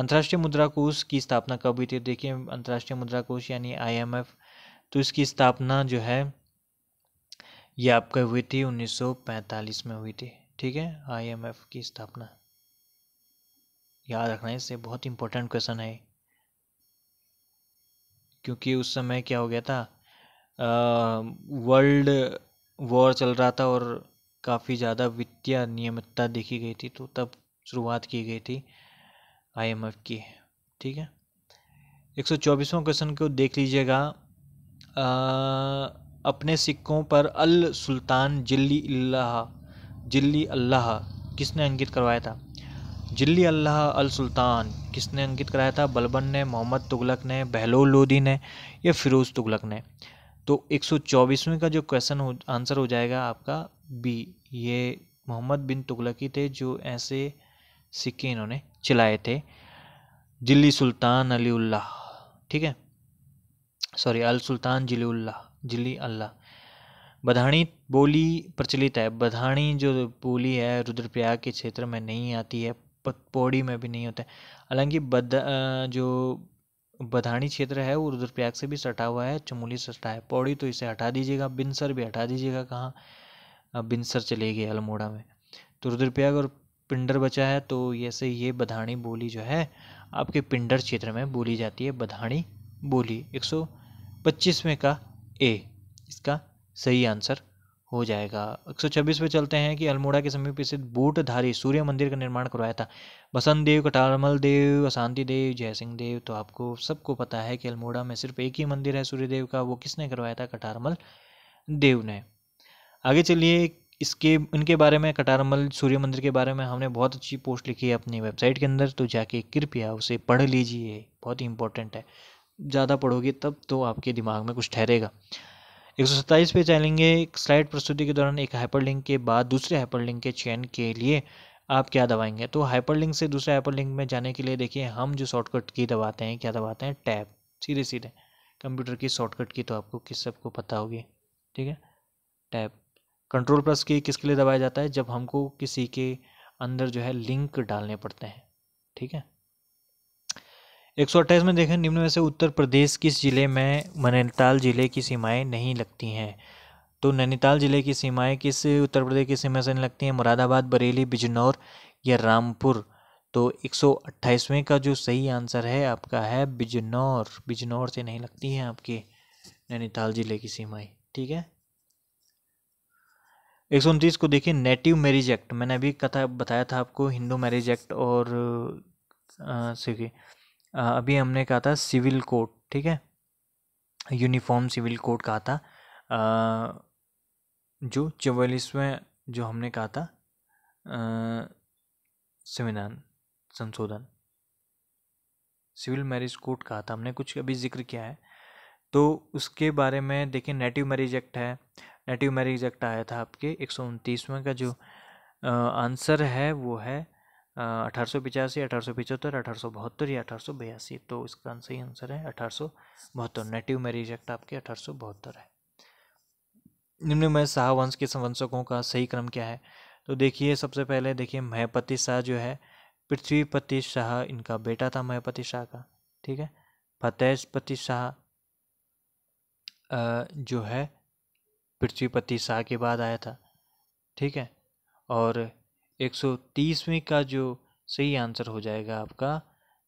अंतर्राष्ट्रीय मुद्रा कोष की स्थापना कब हुई थी देखिए अंतर्राष्ट्रीय मुद्रा कोष यानी आईएमएफ तो इसकी स्थापना जो है ये आपका हुई थी 1945 में हुई थी ठीक है आईएमएफ की स्थापना याद रखना इससे बहुत इंपॉर्टेंट क्वेश्चन है क्योंकि उस समय क्या हो गया था वर्ल्ड वॉर चल रहा था और काफ़ी ज़्यादा वित्तीय नियमितता देखी गई थी तो तब शुरुआत की गई थी आईएमएफ की ठीक है एक सौ चौबीसवें क्वेश्चन को देख लीजिएगा अपने सिक्कों पर अल सुल्तान जिल्ली अल्लाह जिल्ली अल्लाह किसने अंकित करवाया था जिल्ली अल्लाह अल सुल्तान किसने अंकित कराया था बलबन ने मोहम्मद तुगलक ने बहलोल लोधी ने या फिरोज़ तुगलक ने तो एक सौ चौबीसवें का जो क्वेश्चन आंसर हो जाएगा आपका बी ये मोहम्मद बिन तुगलकी थे जो ऐसे सिक्के इन्होंने चलाए थे जिली सुल्तान अलीउल्लाह ठीक है सॉरी अल सुल्तान जिलीउल्लाह जिली अल्लाह बधाणी बोली प्रचलित है बधाणी जो बोली है रुद्रप्रयाग के क्षेत्र में नहीं आती है पौड़ी में भी नहीं होता है हालांकि बद जो बधाणी क्षेत्र है वो रुद्रप्रयाग से भी सटा हुआ है चमोली से सटा है पौड़ी तो इसे हटा दीजिएगा बिनसर भी हटा दीजिएगा कहाँ बिनसर चले गए अल्मोड़ा में तो रुद्रप्रयाग और पिंडर बचा है तो ऐसे ये बधाणी बोली जो है आपके पिंडर क्षेत्र में बोली जाती है बधाणी बोली एक सौ पच्चीसवें का ए इसका सही आंसर हो जाएगा एक सौ छब्बीस में चलते हैं कि अल्मोड़ा के समीप स्थित बूटधारी सूर्य मंदिर का निर्माण करवाया था बसंत देव कटारमल देव अशांति देव जय सिंह देव तो आपको सबको पता है कि अल्मोड़ा में सिर्फ एक ही मंदिर है सूर्यदेव का वो किसने करवाया था कटारमल देव ने आगे चलिए इसके इनके बारे में कटारमल सूर्य मंदिर के बारे में हमने बहुत अच्छी पोस्ट लिखी है अपनी वेबसाइट के अंदर तो जाके कृपया उसे पढ़ लीजिए बहुत ही इंपॉर्टेंट है ज़्यादा पढ़ोगे तब तो आपके दिमाग में कुछ ठहरेगा एक सौ सत्ताईस पे चलेंगे स्लाइड प्रस्तुति के दौरान एक हाइपरलिंक के बाद दूसरे हाइपरलिंक के चयन के लिए आप क्या दबाएंगे तो हाइपरलिंक से दूसरे हाइपरलिंक में जाने के लिए देखिए हम जो शॉर्टकट की दबाते हैं क्या दबाते हैं टैब सीधे सीधे कंप्यूटर की शॉर्टकट की तो आपको किस सबको पता होगी ठीक है टैब कंट्रोल प्लस के किसके लिए दबाया जाता है जब हमको किसी के अंदर जो है लिंक डालने पड़ते हैं ठीक है एक सौ अट्ठाईस में देखें निम्न में से उत्तर प्रदेश किस जिले में नैनीताल जिले की सीमाएं नहीं लगती हैं तो नैनीताल जिले की सीमाएं किस उत्तर प्रदेश की सीमा से नहीं लगती हैं मुरादाबाद बरेली बिजनौर या रामपुर तो एक सौ अट्ठाईसवें का जो सही आंसर है आपका है बिजनौर बिजनौर से नहीं लगती हैं आपके नैनीताल जिले की सीमाएं ठीक है एक सौ उनतीस को देखिए नेटिव मैरिज एक्ट मैंने अभी कथा बताया था आपको हिंदू मैरिज एक्ट और सीखिए अभी हमने कहा था सिविल कोड ठीक है यूनिफॉर्म सिविल कोड कहा था आ, जो चौवालीसवें जो हमने कहा था संविधान संशोधन सिविल मैरिज कोड कहा था हमने कुछ अभी जिक्र किया है तो उसके बारे में देखिए नेटिव मैरिज एक्ट है नेटिव मैरिज एक्ट आया था आपके एक सौ उनतीसवें का जो आंसर है वो है अठारह सौ पिचासी अठारह सौ पिचहत्तर अठारह सौ बहत्तर या अठारह सौ बयासी तो इसका सही आंसर है अठारह सौ बहत्तर नेटिव मैरिज एक्ट आपके अठारह सौ बहत्तर है निम्न में शाह वंश के संवंशकों का सही क्रम क्या है तो देखिए सबसे पहले देखिए महपति शाह जो है पृथ्वीपति शाह इनका बेटा था महपति शाह का ठीक है फतेहपति शाह जो है पृथ्वीपति शाह के बाद आया था ठीक है और एक सौ तीसवीं का जो सही आंसर हो जाएगा आपका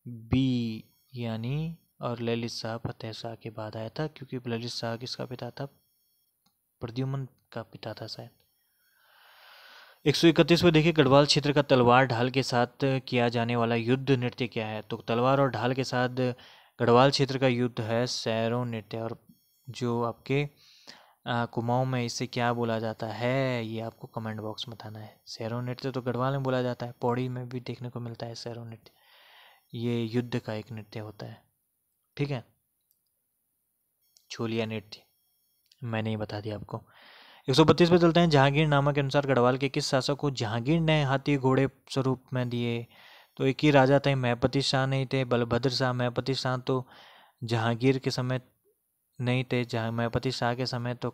बी यानी और ललित शाह फतेह शाह के बाद आया था क्योंकि ललित शाह किसका पिता था प्रद्युमन का पिता था शायद एक सौ इकतीस में देखिए गढ़वाल क्षेत्र का तलवार ढाल के साथ किया जाने वाला युद्ध नृत्य क्या है तो तलवार और ढाल के साथ गढ़वाल क्षेत्र का युद्ध है सैरों नृत्य और जो आपके कुमाऊँ में इसे क्या बोला जाता है ये आपको कमेंट बॉक्स में बताना है शहरों नृत्य तो गढ़वाल में बोला जाता है पौड़ी में भी देखने को मिलता है शहरों नृत्य ये युद्ध का एक नृत्य होता है ठीक है छोलिया नृत्य मैंने ही बता दिया आपको एक सौ बत्तीस पे चलते हैं जहांगीर नामा के अनुसार गढ़वाल के किस शासक को जहांगीर ने हाथी घोड़े स्वरूप में दिए तो एक ही राजा थे महपति शाह नहीं थे बलभद्र शाह महपति शाह तो जहांगीर के समय नहीं थे मायापति शाह के समय तो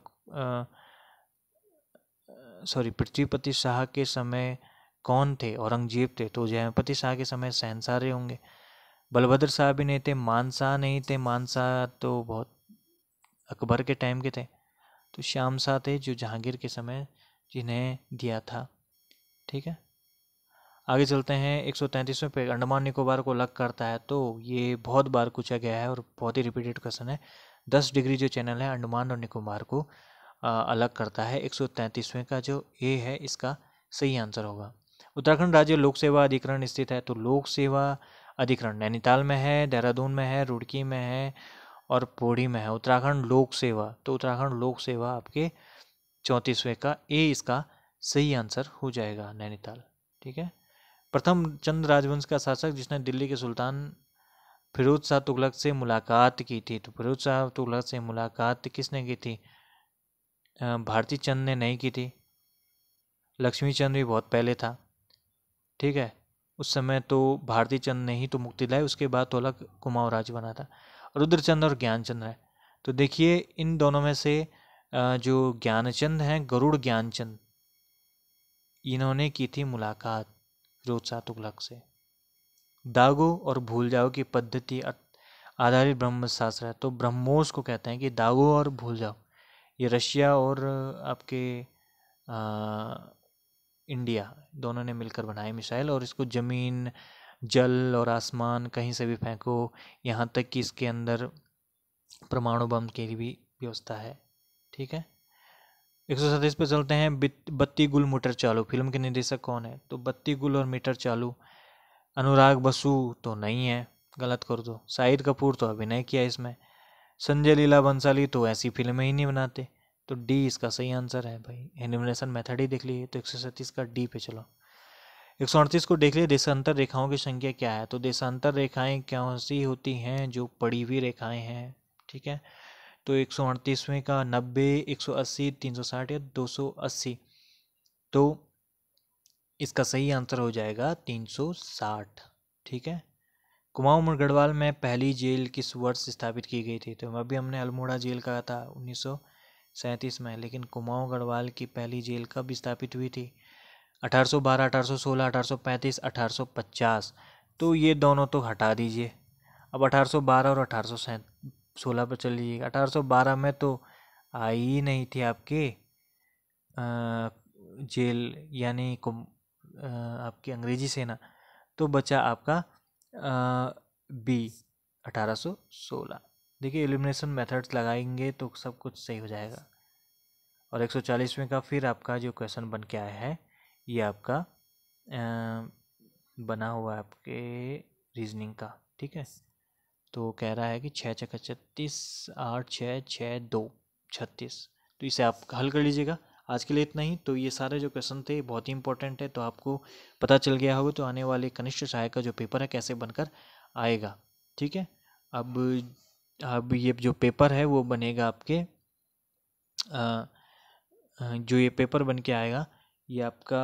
सॉरी पृथ्वीपति शाह के समय कौन थे औरंगजेब थे तो जयपति शाह के समय सहनसारे होंगे बलभद्र शाह भी नहीं थे मानसाह नहीं थे मानसाह तो बहुत अकबर के टाइम के थे तो श्याम शाह थे जो जहांगीर के समय जिन्हें दिया था ठीक है आगे चलते हैं एक सौ तैंतीसवें पे अंडमान निकोबार को अलग करता है तो ये बहुत बार पूछा गया है और बहुत ही रिपीटेड क्वेश्चन है दस डिग्री जो चैनल है अंडमान और निकोबार को अलग करता है एक सौ का जो ए है इसका सही आंसर होगा उत्तराखंड राज्य लोक सेवा अधिकरण स्थित है तो लोक सेवा अधिकरण नैनीताल में है देहरादून में है रुड़की में है और पौड़ी में है उत्तराखंड लोक सेवा तो उत्तराखंड लोक सेवा आपके चौंतीसवें का ए इसका सही आंसर हो जाएगा नैनीताल ठीक है प्रथम चंद्र राजवंश का शासक जिसने दिल्ली के सुल्तान फिरोज शाह तुगलक से मुलाकात की थी तो फिरोज शाह तुगलक से मुलाकात किसने की थी भारती चंद ने नहीं की थी लक्ष्मी चंद भी बहुत पहले था ठीक है उस समय तो भारती चंद ने ही तो मुक्ति लाई उसके बाद तो अलग कुमाऊँ राज बना था रुद्रचंद और ज्ञानचंद है तो देखिए इन दोनों में से जो ज्ञानचंद हैं गरुड़ ज्ञानचंद इन्होंने की थी मुलाकात फिरोज शाह तुगलक से दागो और भूल जाओ की पद्धति आधारित ब्रह्मशास्त्र है तो ब्रह्मोस को कहते हैं कि दागो और भूल जाओ ये रशिया और आपके आ, इंडिया दोनों ने मिलकर बनाए मिसाइल और इसको ज़मीन जल और आसमान कहीं से भी फेंको यहाँ तक कि इसके अंदर परमाणु बम की भी व्यवस्था है ठीक है एक सौ सैंतीस पर चलते हैं बत्ती गुल मीटर चालू फिल्म के निर्देशक कौन है तो बत्ती गुल और मीटर चालू अनुराग बसु तो नहीं है गलत कर दो शाहिद कपूर तो अभिनय किया इसमें संजय लीला बंसाली तो ऐसी फिल्में ही नहीं बनाते तो डी इसका सही आंसर है भाई एनिमिनेशन मेथड ही देख लीजिए तो एक का डी पे चलो एक सौ अड़तीस को देख लिए देशांतर रेखाओं की संख्या क्या है तो देशांतर रेखाएं क्या सी होती हैं जो पड़ी हुई रेखाएं हैं ठीक है तो एक सौ अड़तीसवें का नब्बे एक सौ अस्सी तीन सौ साठ या दो सौ अस्सी तो इसका सही आंसर हो जाएगा 360 ठीक है कुमाऊं उमर गढ़वाल में पहली जेल किस वर्ष स्थापित की गई थी तो अभी हमने अल्मोड़ा जेल कहा था उन्नीस में लेकिन कुमाऊं गढ़वाल की पहली जेल कब स्थापित हुई थी 1812, 1816, 1835, 1850 तो ये दोनों तो हटा दीजिए अब 1812 और सोलह पर चल सौ 1812 में तो आई ही नहीं थी आपके आ, जेल यानी आपकी अंग्रेजी सेना तो बचा आपका बी अठारह सौ सोलह देखिए एलिमिनेशन मेथड्स लगाएंगे तो सब कुछ सही हो जाएगा और एक सौ में का फिर आपका जो क्वेश्चन बन के आया है ये आपका आ, बना हुआ है आपके रीजनिंग का ठीक है तो कह रहा है कि छः छः छत्तीस आठ छः छः दो छत्तीस तो इसे आप हल कर लीजिएगा आज के लिए इतना ही तो ये सारे जो क्वेश्चन थे बहुत ही इंपॉर्टेंट है तो आपको पता चल गया होगा तो आने वाले कनिष्ठ सहायक का जो पेपर है कैसे बनकर आएगा ठीक है अब अब ये जो पेपर है वो बनेगा आपके आ, जो ये पेपर बन के आएगा ये आपका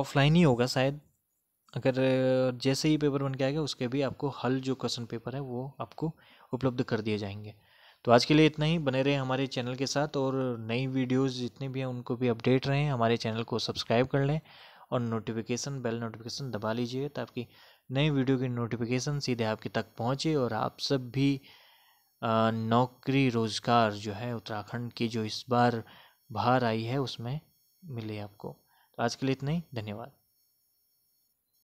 ऑफलाइन ही होगा शायद अगर जैसे ही पेपर बन के आएगा उसके भी आपको हल जो क्वेश्चन पेपर है वो आपको उपलब्ध कर दिए जाएंगे तो आज के लिए इतना ही बने रहें हमारे चैनल के साथ और नई वीडियोज़ जितनी भी हैं उनको भी अपडेट रहें हमारे चैनल को सब्सक्राइब कर लें और नोटिफिकेशन बेल नोटिफिकेशन दबा लीजिए ताकि नई वीडियो की नोटिफिकेशन सीधे आपके तक पहुँचे और आप सब भी नौकरी रोज़गार जो है उत्तराखंड की जो इस बार बाहर आई है उसमें मिले आपको तो आज के लिए इतना ही धन्यवाद